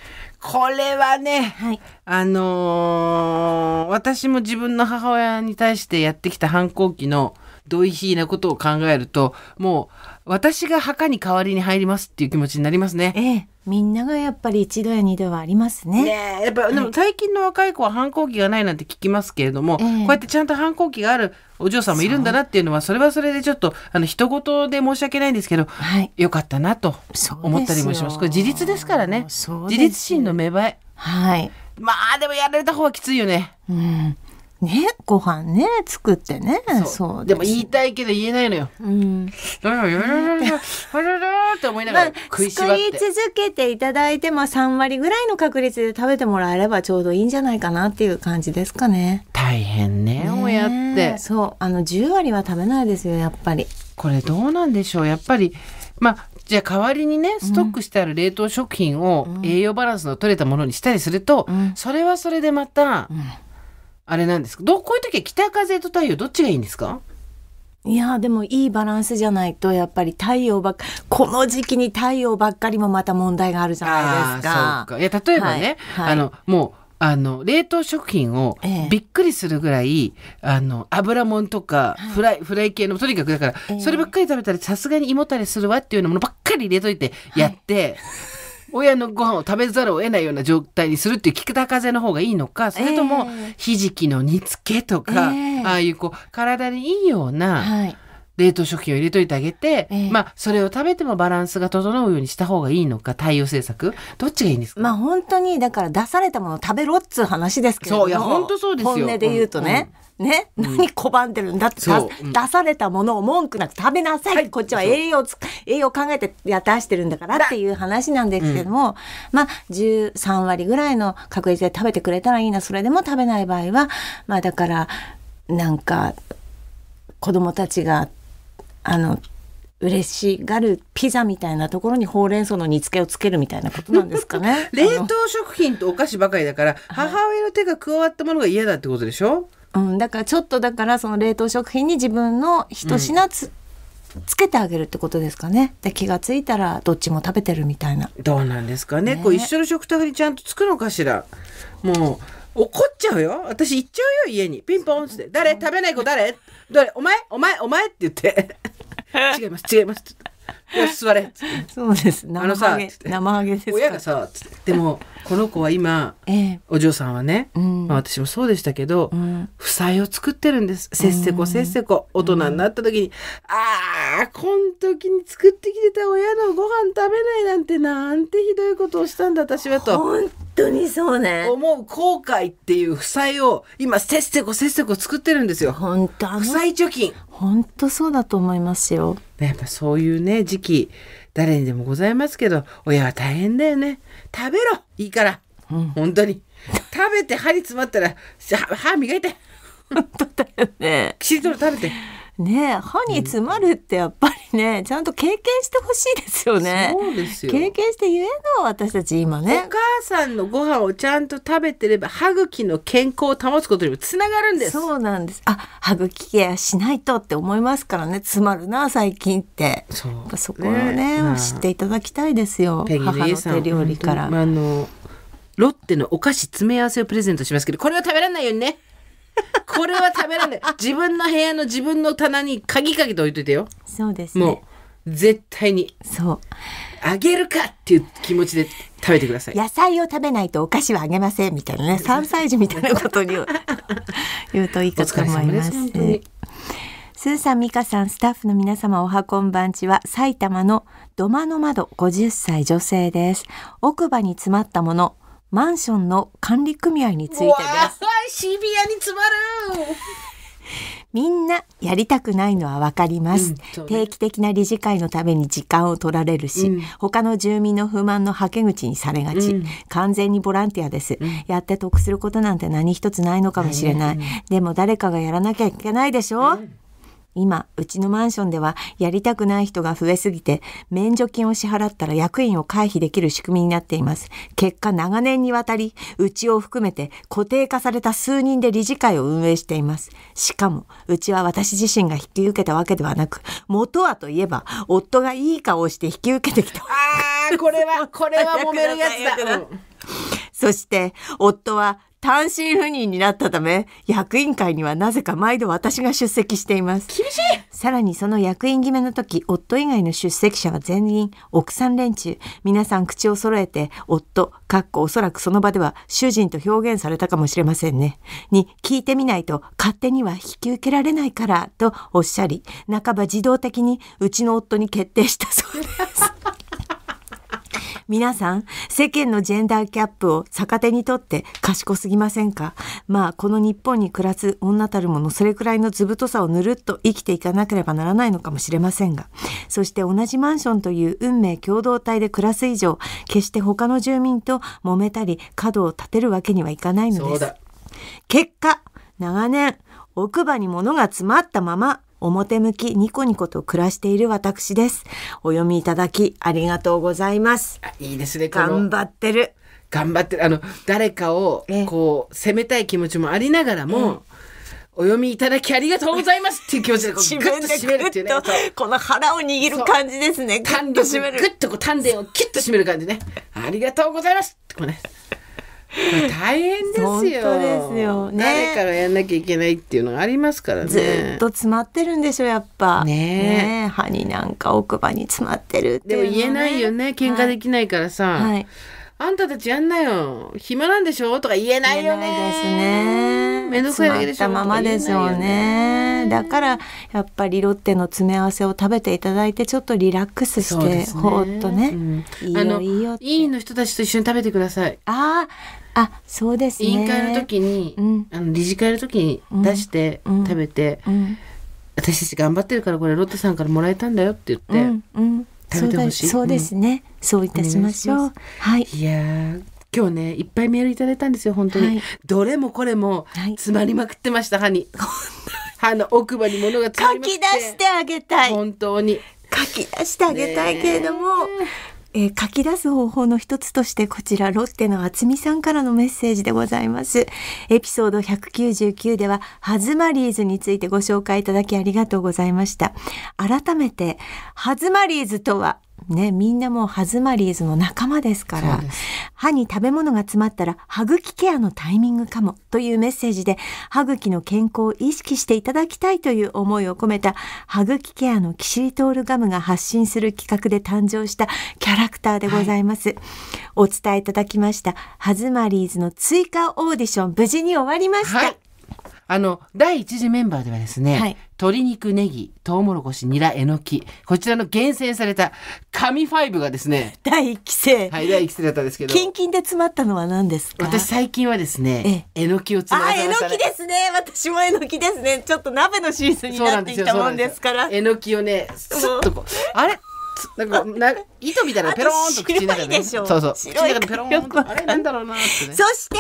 S1: これはね、はい、あのー、私も自分の母親に対してやってきた反抗期の同意ーなことを考えると、もう、私が墓に代わりに入りますっていう気持ちになりますね。ええ、みんながやっぱり一度や二度はありますね。ねやっぱでも最近の若い子は反抗期がないなんて聞きますけれども、ええ、こうやってちゃんと反抗期があるお嬢さんもいるんだなっていうのはそれはそれでちょっとあの人ごとで申し訳ないんですけど、はい、よかったなと思ったりもします。これ自立ですからね。自立心の芽生
S2: え。はい。
S1: まあでもやられた方はきついよね。
S2: うん。ね、ご飯ね、作ってね。そうでも言いたいけど言えないのよ。うん。だらだらだって思いながら食いしばって。続けていただいて、まあ3割ぐらいの確率で食べてもらえればちょうどいいんじゃないかなっていう感じですかね。
S1: 大変ね、
S2: やって。そう。あの、10割は食べないですよ、やっぱり。これどうなんでしょうやっぱり、
S1: まあ、じゃあ代わりにねストックしてある冷凍食品を栄養バランスの取れたものにしたりすると、うん、それはそれでまた、うんあれなんですけど、こういう時は北
S2: 風と太陽どっちがいいんですかいやでもいいバランスじゃないとやっぱり太陽ばっかこの時期に太陽ばっかりもまた問題があるじゃないですか。かいや例えばね、
S1: はいはい、あのもうあの冷凍食品をびっくりするぐらい、ええ、あの油もんとかフライ、はい、フライ系のとにかくだから、え、そればっかり食べたらさすがに胃もたれするわっていうのものばっかり入れといてやって、はい親のご飯を食べざるを得ないような状態にするっていう北風の方がいいのかそれとも、ひじきの煮つけとか、ああいうこう体にいいような、冷凍食品を入れといてあげて、えー、まあそれを食べてもバランスが整うようにした方がいいのか対応政策どっちがいいんですかまあ本当に
S2: だから出されたものを食べろっつう話ですけどそういや本当そうですよ本音で言うとね、うんうんね、うん、何拒んでるんだって出うん、出されたものを文句なく食べなさい、はい、こっちは栄養栄養考えてや出してるんだからっていう話なんですけども、うん、まあ13割ぐらいの確率で食べてくれたらいいなそれでも食べない場合はまあだからなんか子供たちがあの嬉しがるピザみたいなところにほうれん草の煮付けをつけるみたいなことなんですかね *laughs* 冷凍食品とお菓子ばかりだから母親の手が加わったものが嫌だってことでしょうん、だからちょっとだからその冷凍食品に自分の一品つ、うん、つけてあげるってことですかねで気がついたらどっちも食べてるみたいな
S1: どうなんですかね、ね、こう一緒
S2: の食卓にちゃんとつ
S1: くのかしらもう怒っちゃうよ私行っちゃうよ家にピンポンって「誰食べない子誰誰お前お前お前」って言って「違います違います」って。
S2: よし座れ」そうです生ハゲ生ハゲです親がさ」
S1: でもこの子は今、えお嬢さんはね、うん、まあ、私もそうでしたけど、うん、負債を作ってるんですせっせこせっせこ大人になった時に、うん、ああこん時に作ってきてた親のご飯食べないなんてなんてひどいことをしたんだ私はと本当にそうね思う後悔っていう負債を今せっせこせっせこ作ってるんですよ本当負債貯金
S2: 本当そうだと思いますよやっぱそういうね時
S1: 期誰にでもございますけど親は大変だよね食べろいいから、
S2: うん、本当に食べて歯に詰まったら歯磨いて *laughs* 本当だよねきちんと食べてね歯に詰まるってやっぱりね、ちゃんと経験してほしいですよね。そうですよ。経験してゆえの私たち今ね。お母さんのご飯をちゃんと食べてれば、歯茎の健康を保つことにもつながるんです。そうなんです。あ、歯茎ケアしないとって思いますからね、詰まるな、最近って。そう。そこをね、知っていただきたいですよ。母の手料理から。あの、
S1: ロッテのお菓子詰め合わせをプレゼントしますけど、これは食べられないようにね。*laughs* これは食べられない。自分の部屋の自分の棚に鍵かけて置いといてよ。そうですね。もう、絶対に。そう。あげるかっていう気持ちで食べてください。
S2: 野菜を食べないとお菓子はあげませんみたいなね、3 *laughs* 歳児みたいなことに *laughs* 言うといいかと思います。すスーさん、美香さん、スタッフの皆様、おはこんばんちは、埼玉の土間の窓50歳女性です。奥歯に詰まったもの、マンションの管理組合についてで
S1: す。シビアに詰まる
S2: みんなやりたくないのはわかります、うん、定期的な理事会のために時間を取られるし、うん、他の住民の不満のはけ口にされがち、うん、完全にボランティアです、うん、やって得することなんて何一つないのかもしれない、でも誰かがやらなきゃいけないでしょ、うん今、うちのマンションではやりたくない人が増えすぎて、免除金を支払ったら役員を回避できる仕組みになっています。結果、長年にわたり、うちを含めて固定化された数人で理事会を運営しています。しかも、うちは私自身が引き受けたわけではなく、元はといえば、夫がいい顔をして引き受けてきた。ああ、これは、これは揉めるやつだ。*laughs* そして、夫は単身赴任になったため、役員会にはなぜか毎度私が出席しています。厳しいさらにその役員決めの時、夫以外の出席者は全員、奥さん連中、皆さん口を揃えて、夫、かっこおそらくその場では主人と表現されたかもしれませんね。に、聞いてみないと勝手には引き受けられないから、とおっしゃり、半ば自動的にうちの夫に決定したそうで
S1: す。
S2: 皆さん、世間のジェンダーキャップを逆手にとって賢すぎませんかまあ、この日本に暮らす女たるもの、それくらいの図太さをぬるっと生きていかなければならないのかもしれませんが、そして同じマンションという運命共同体で暮らす以上、決して他の住民と揉めたり、角を立てるわけにはいかないのです。結果、長年、奥歯に物が詰まったまま表向きニコニコと暮らしている私です。お読みいただきありがとうございます。いいですね。頑張ってる。頑張ってる。あ
S1: の、誰かをこう、責めたい気持ちもありながらも、お読みいただきありがとうございますっていう気持ちでこう *laughs* 締めるっていうね。この腹を握る感じですね。グっと締める。グッとこう丹田をキュッと締める感じね。ありがとうございますこうね。
S2: 大変ですよ。ですよ、ね。誰からやんなきゃいけないっていうのがありますからね。ずっと詰まってるんでしょやっぱ。ねね歯になんか奥歯に詰まってるっていう、ね、でも言えないよ
S1: ね。喧嘩できないからさ。はい、はいあんたたちやんなよ暇なんでしょとか言えないよ
S2: ね。ですね。めんどくさいだけでしょままでしょうね。だからやっぱりロッテの詰め合わせを食べていただいてちょっとリラックスして、ね、ほーっとね。うん、いいよいいよ。委員の人たちと一緒に食べてください。ああ、あそうですね。委員会の
S1: 時に、うん、あの理事会の時に出して食べて、私たち頑張ってるからこれロッテさんからもらえたんだよって言って。
S2: うん食べてほしいそうですね、そういたしましょう。いはい。いや今日ねいっ
S1: ぱいメールいただいたんですよ本当に、はい、どれもこれも詰まりまくってました、歯に *laughs* 歯の奥歯に物が詰まりまくって書き出してあげたい本当に書き出してあげたいけれど
S2: も、えー、書き出す方法の一つとしてこちらロッテの厚美さんからのメッセージでございますエピソード199ではハズマリーズについてご紹介いただきありがとうございました改めてハズマリーズとはね、みんなもハズマリーズの仲間ですから、歯に食べ物が詰まったら歯茎ケアのタイミングかもというメッセージで、歯茎の健康を意識していただきたいという思いを込めた、歯茎ケアのキシリトールガムが発信する企画で誕生したキャラクターでございます。はい、お伝えいただきました、ハズマリーズの追加オーディション、無事に終わりました。はいあの、第一次メンバ
S1: ーではですね、はい、鶏肉、ネギ、トウモロコシ、ニラ、えのき、こちらの厳選された紙ファイブがですね、*laughs* 第一期生。はい、第一期生だったんですけど。キ
S2: ンキンで詰まったのは何ですか私最近はですね、えのきを詰めて、ね。あ、えのきですね。私もえのきですね。ちょっと鍋のシーズンになってきたもんですから。えのきをね、スッとこう、あれ
S1: なんかな糸みたいなペローンと口の中で、ね、そうそう口の中でペローンとあれなんだろうなってねそ
S2: して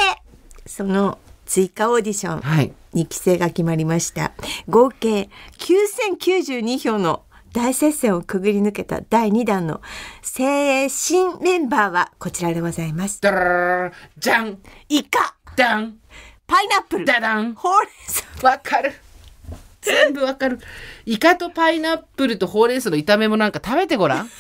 S2: その追加オーディション二期生が決まりました、はい、合計九千九十二票の大接戦をくぐり抜けた第二弾の精鋭新メンバーはこちらでございますじゃんイカダンパイナップルダダンほうれん草わかる
S1: 全部わかるイカとパイナップルとほうれん草の炒めもなんか食べてごらん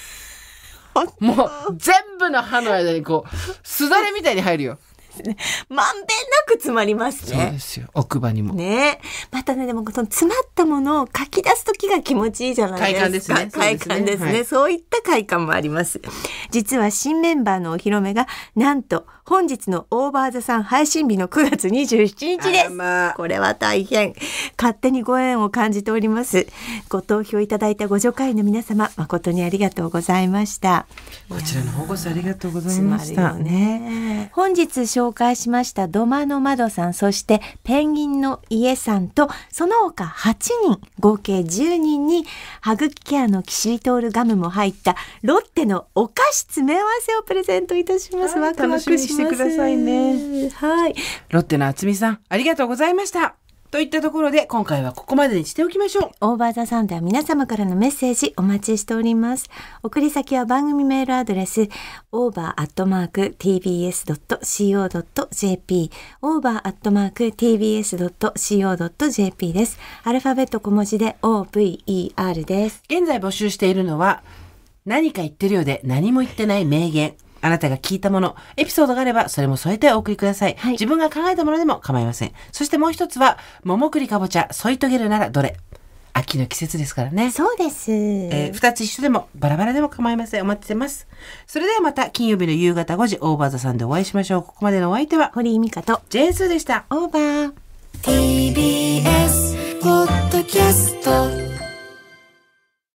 S1: もう全部の歯の間にこうすだれみたいに入るよま
S2: すね。まんべんなく詰まりますね。そうで
S1: すよ。奥歯にも。
S2: ねまたね、でも、その詰まったものを書き出す時が気持ちいいじゃないですか。快感ですね。快感ですね。そう、いった快感もあります。実は新メンバーのお披露目が、なんと、本日のオーバーザさん配信日の9月27日です、まあ、これは大変勝手にご縁を感じておりますご投票いただいたご助会の皆様誠にありがとうございました
S1: こちらの方こそありがとうございまし
S2: ね本日紹介しました土間の窓さんそしてペンギンの家さんとその他8人合計10人に歯茎ケアのキシリトールガムも入ったロッテのお菓子詰め合わせをプレゼントいたしますワクワクししてくださいね。はい。
S1: ロッテの厚美さん、
S2: ありがとうございました。といったところで今回はここまでにしておきましょうオーバーザさんでは皆様からのメッセージお待ちしております送り先は番組メールアドレス over.tbs.co.jp over.tbs.co.jp ですアルファベット小文字で over です現在募集しているのは
S1: 何か言ってるようで何も言ってない名言あなたが聞いたもの、エピソードがあれば、それも添えてお送りください。はい自分が考えたものでも構いません。そしてもう一つは、桃栗かぼちゃ、添い遂げるならどれ秋の季節ですからね。そうです。えー、2つ一緒でもバラバラでも構いません。お待ちしてます。それではまた金曜日の夕方5時、オーバーザさんでお会いしましょう。ここまでのお相
S2: 手は、堀井美香と J2 でした。オーバー。TBS ポッドキャスト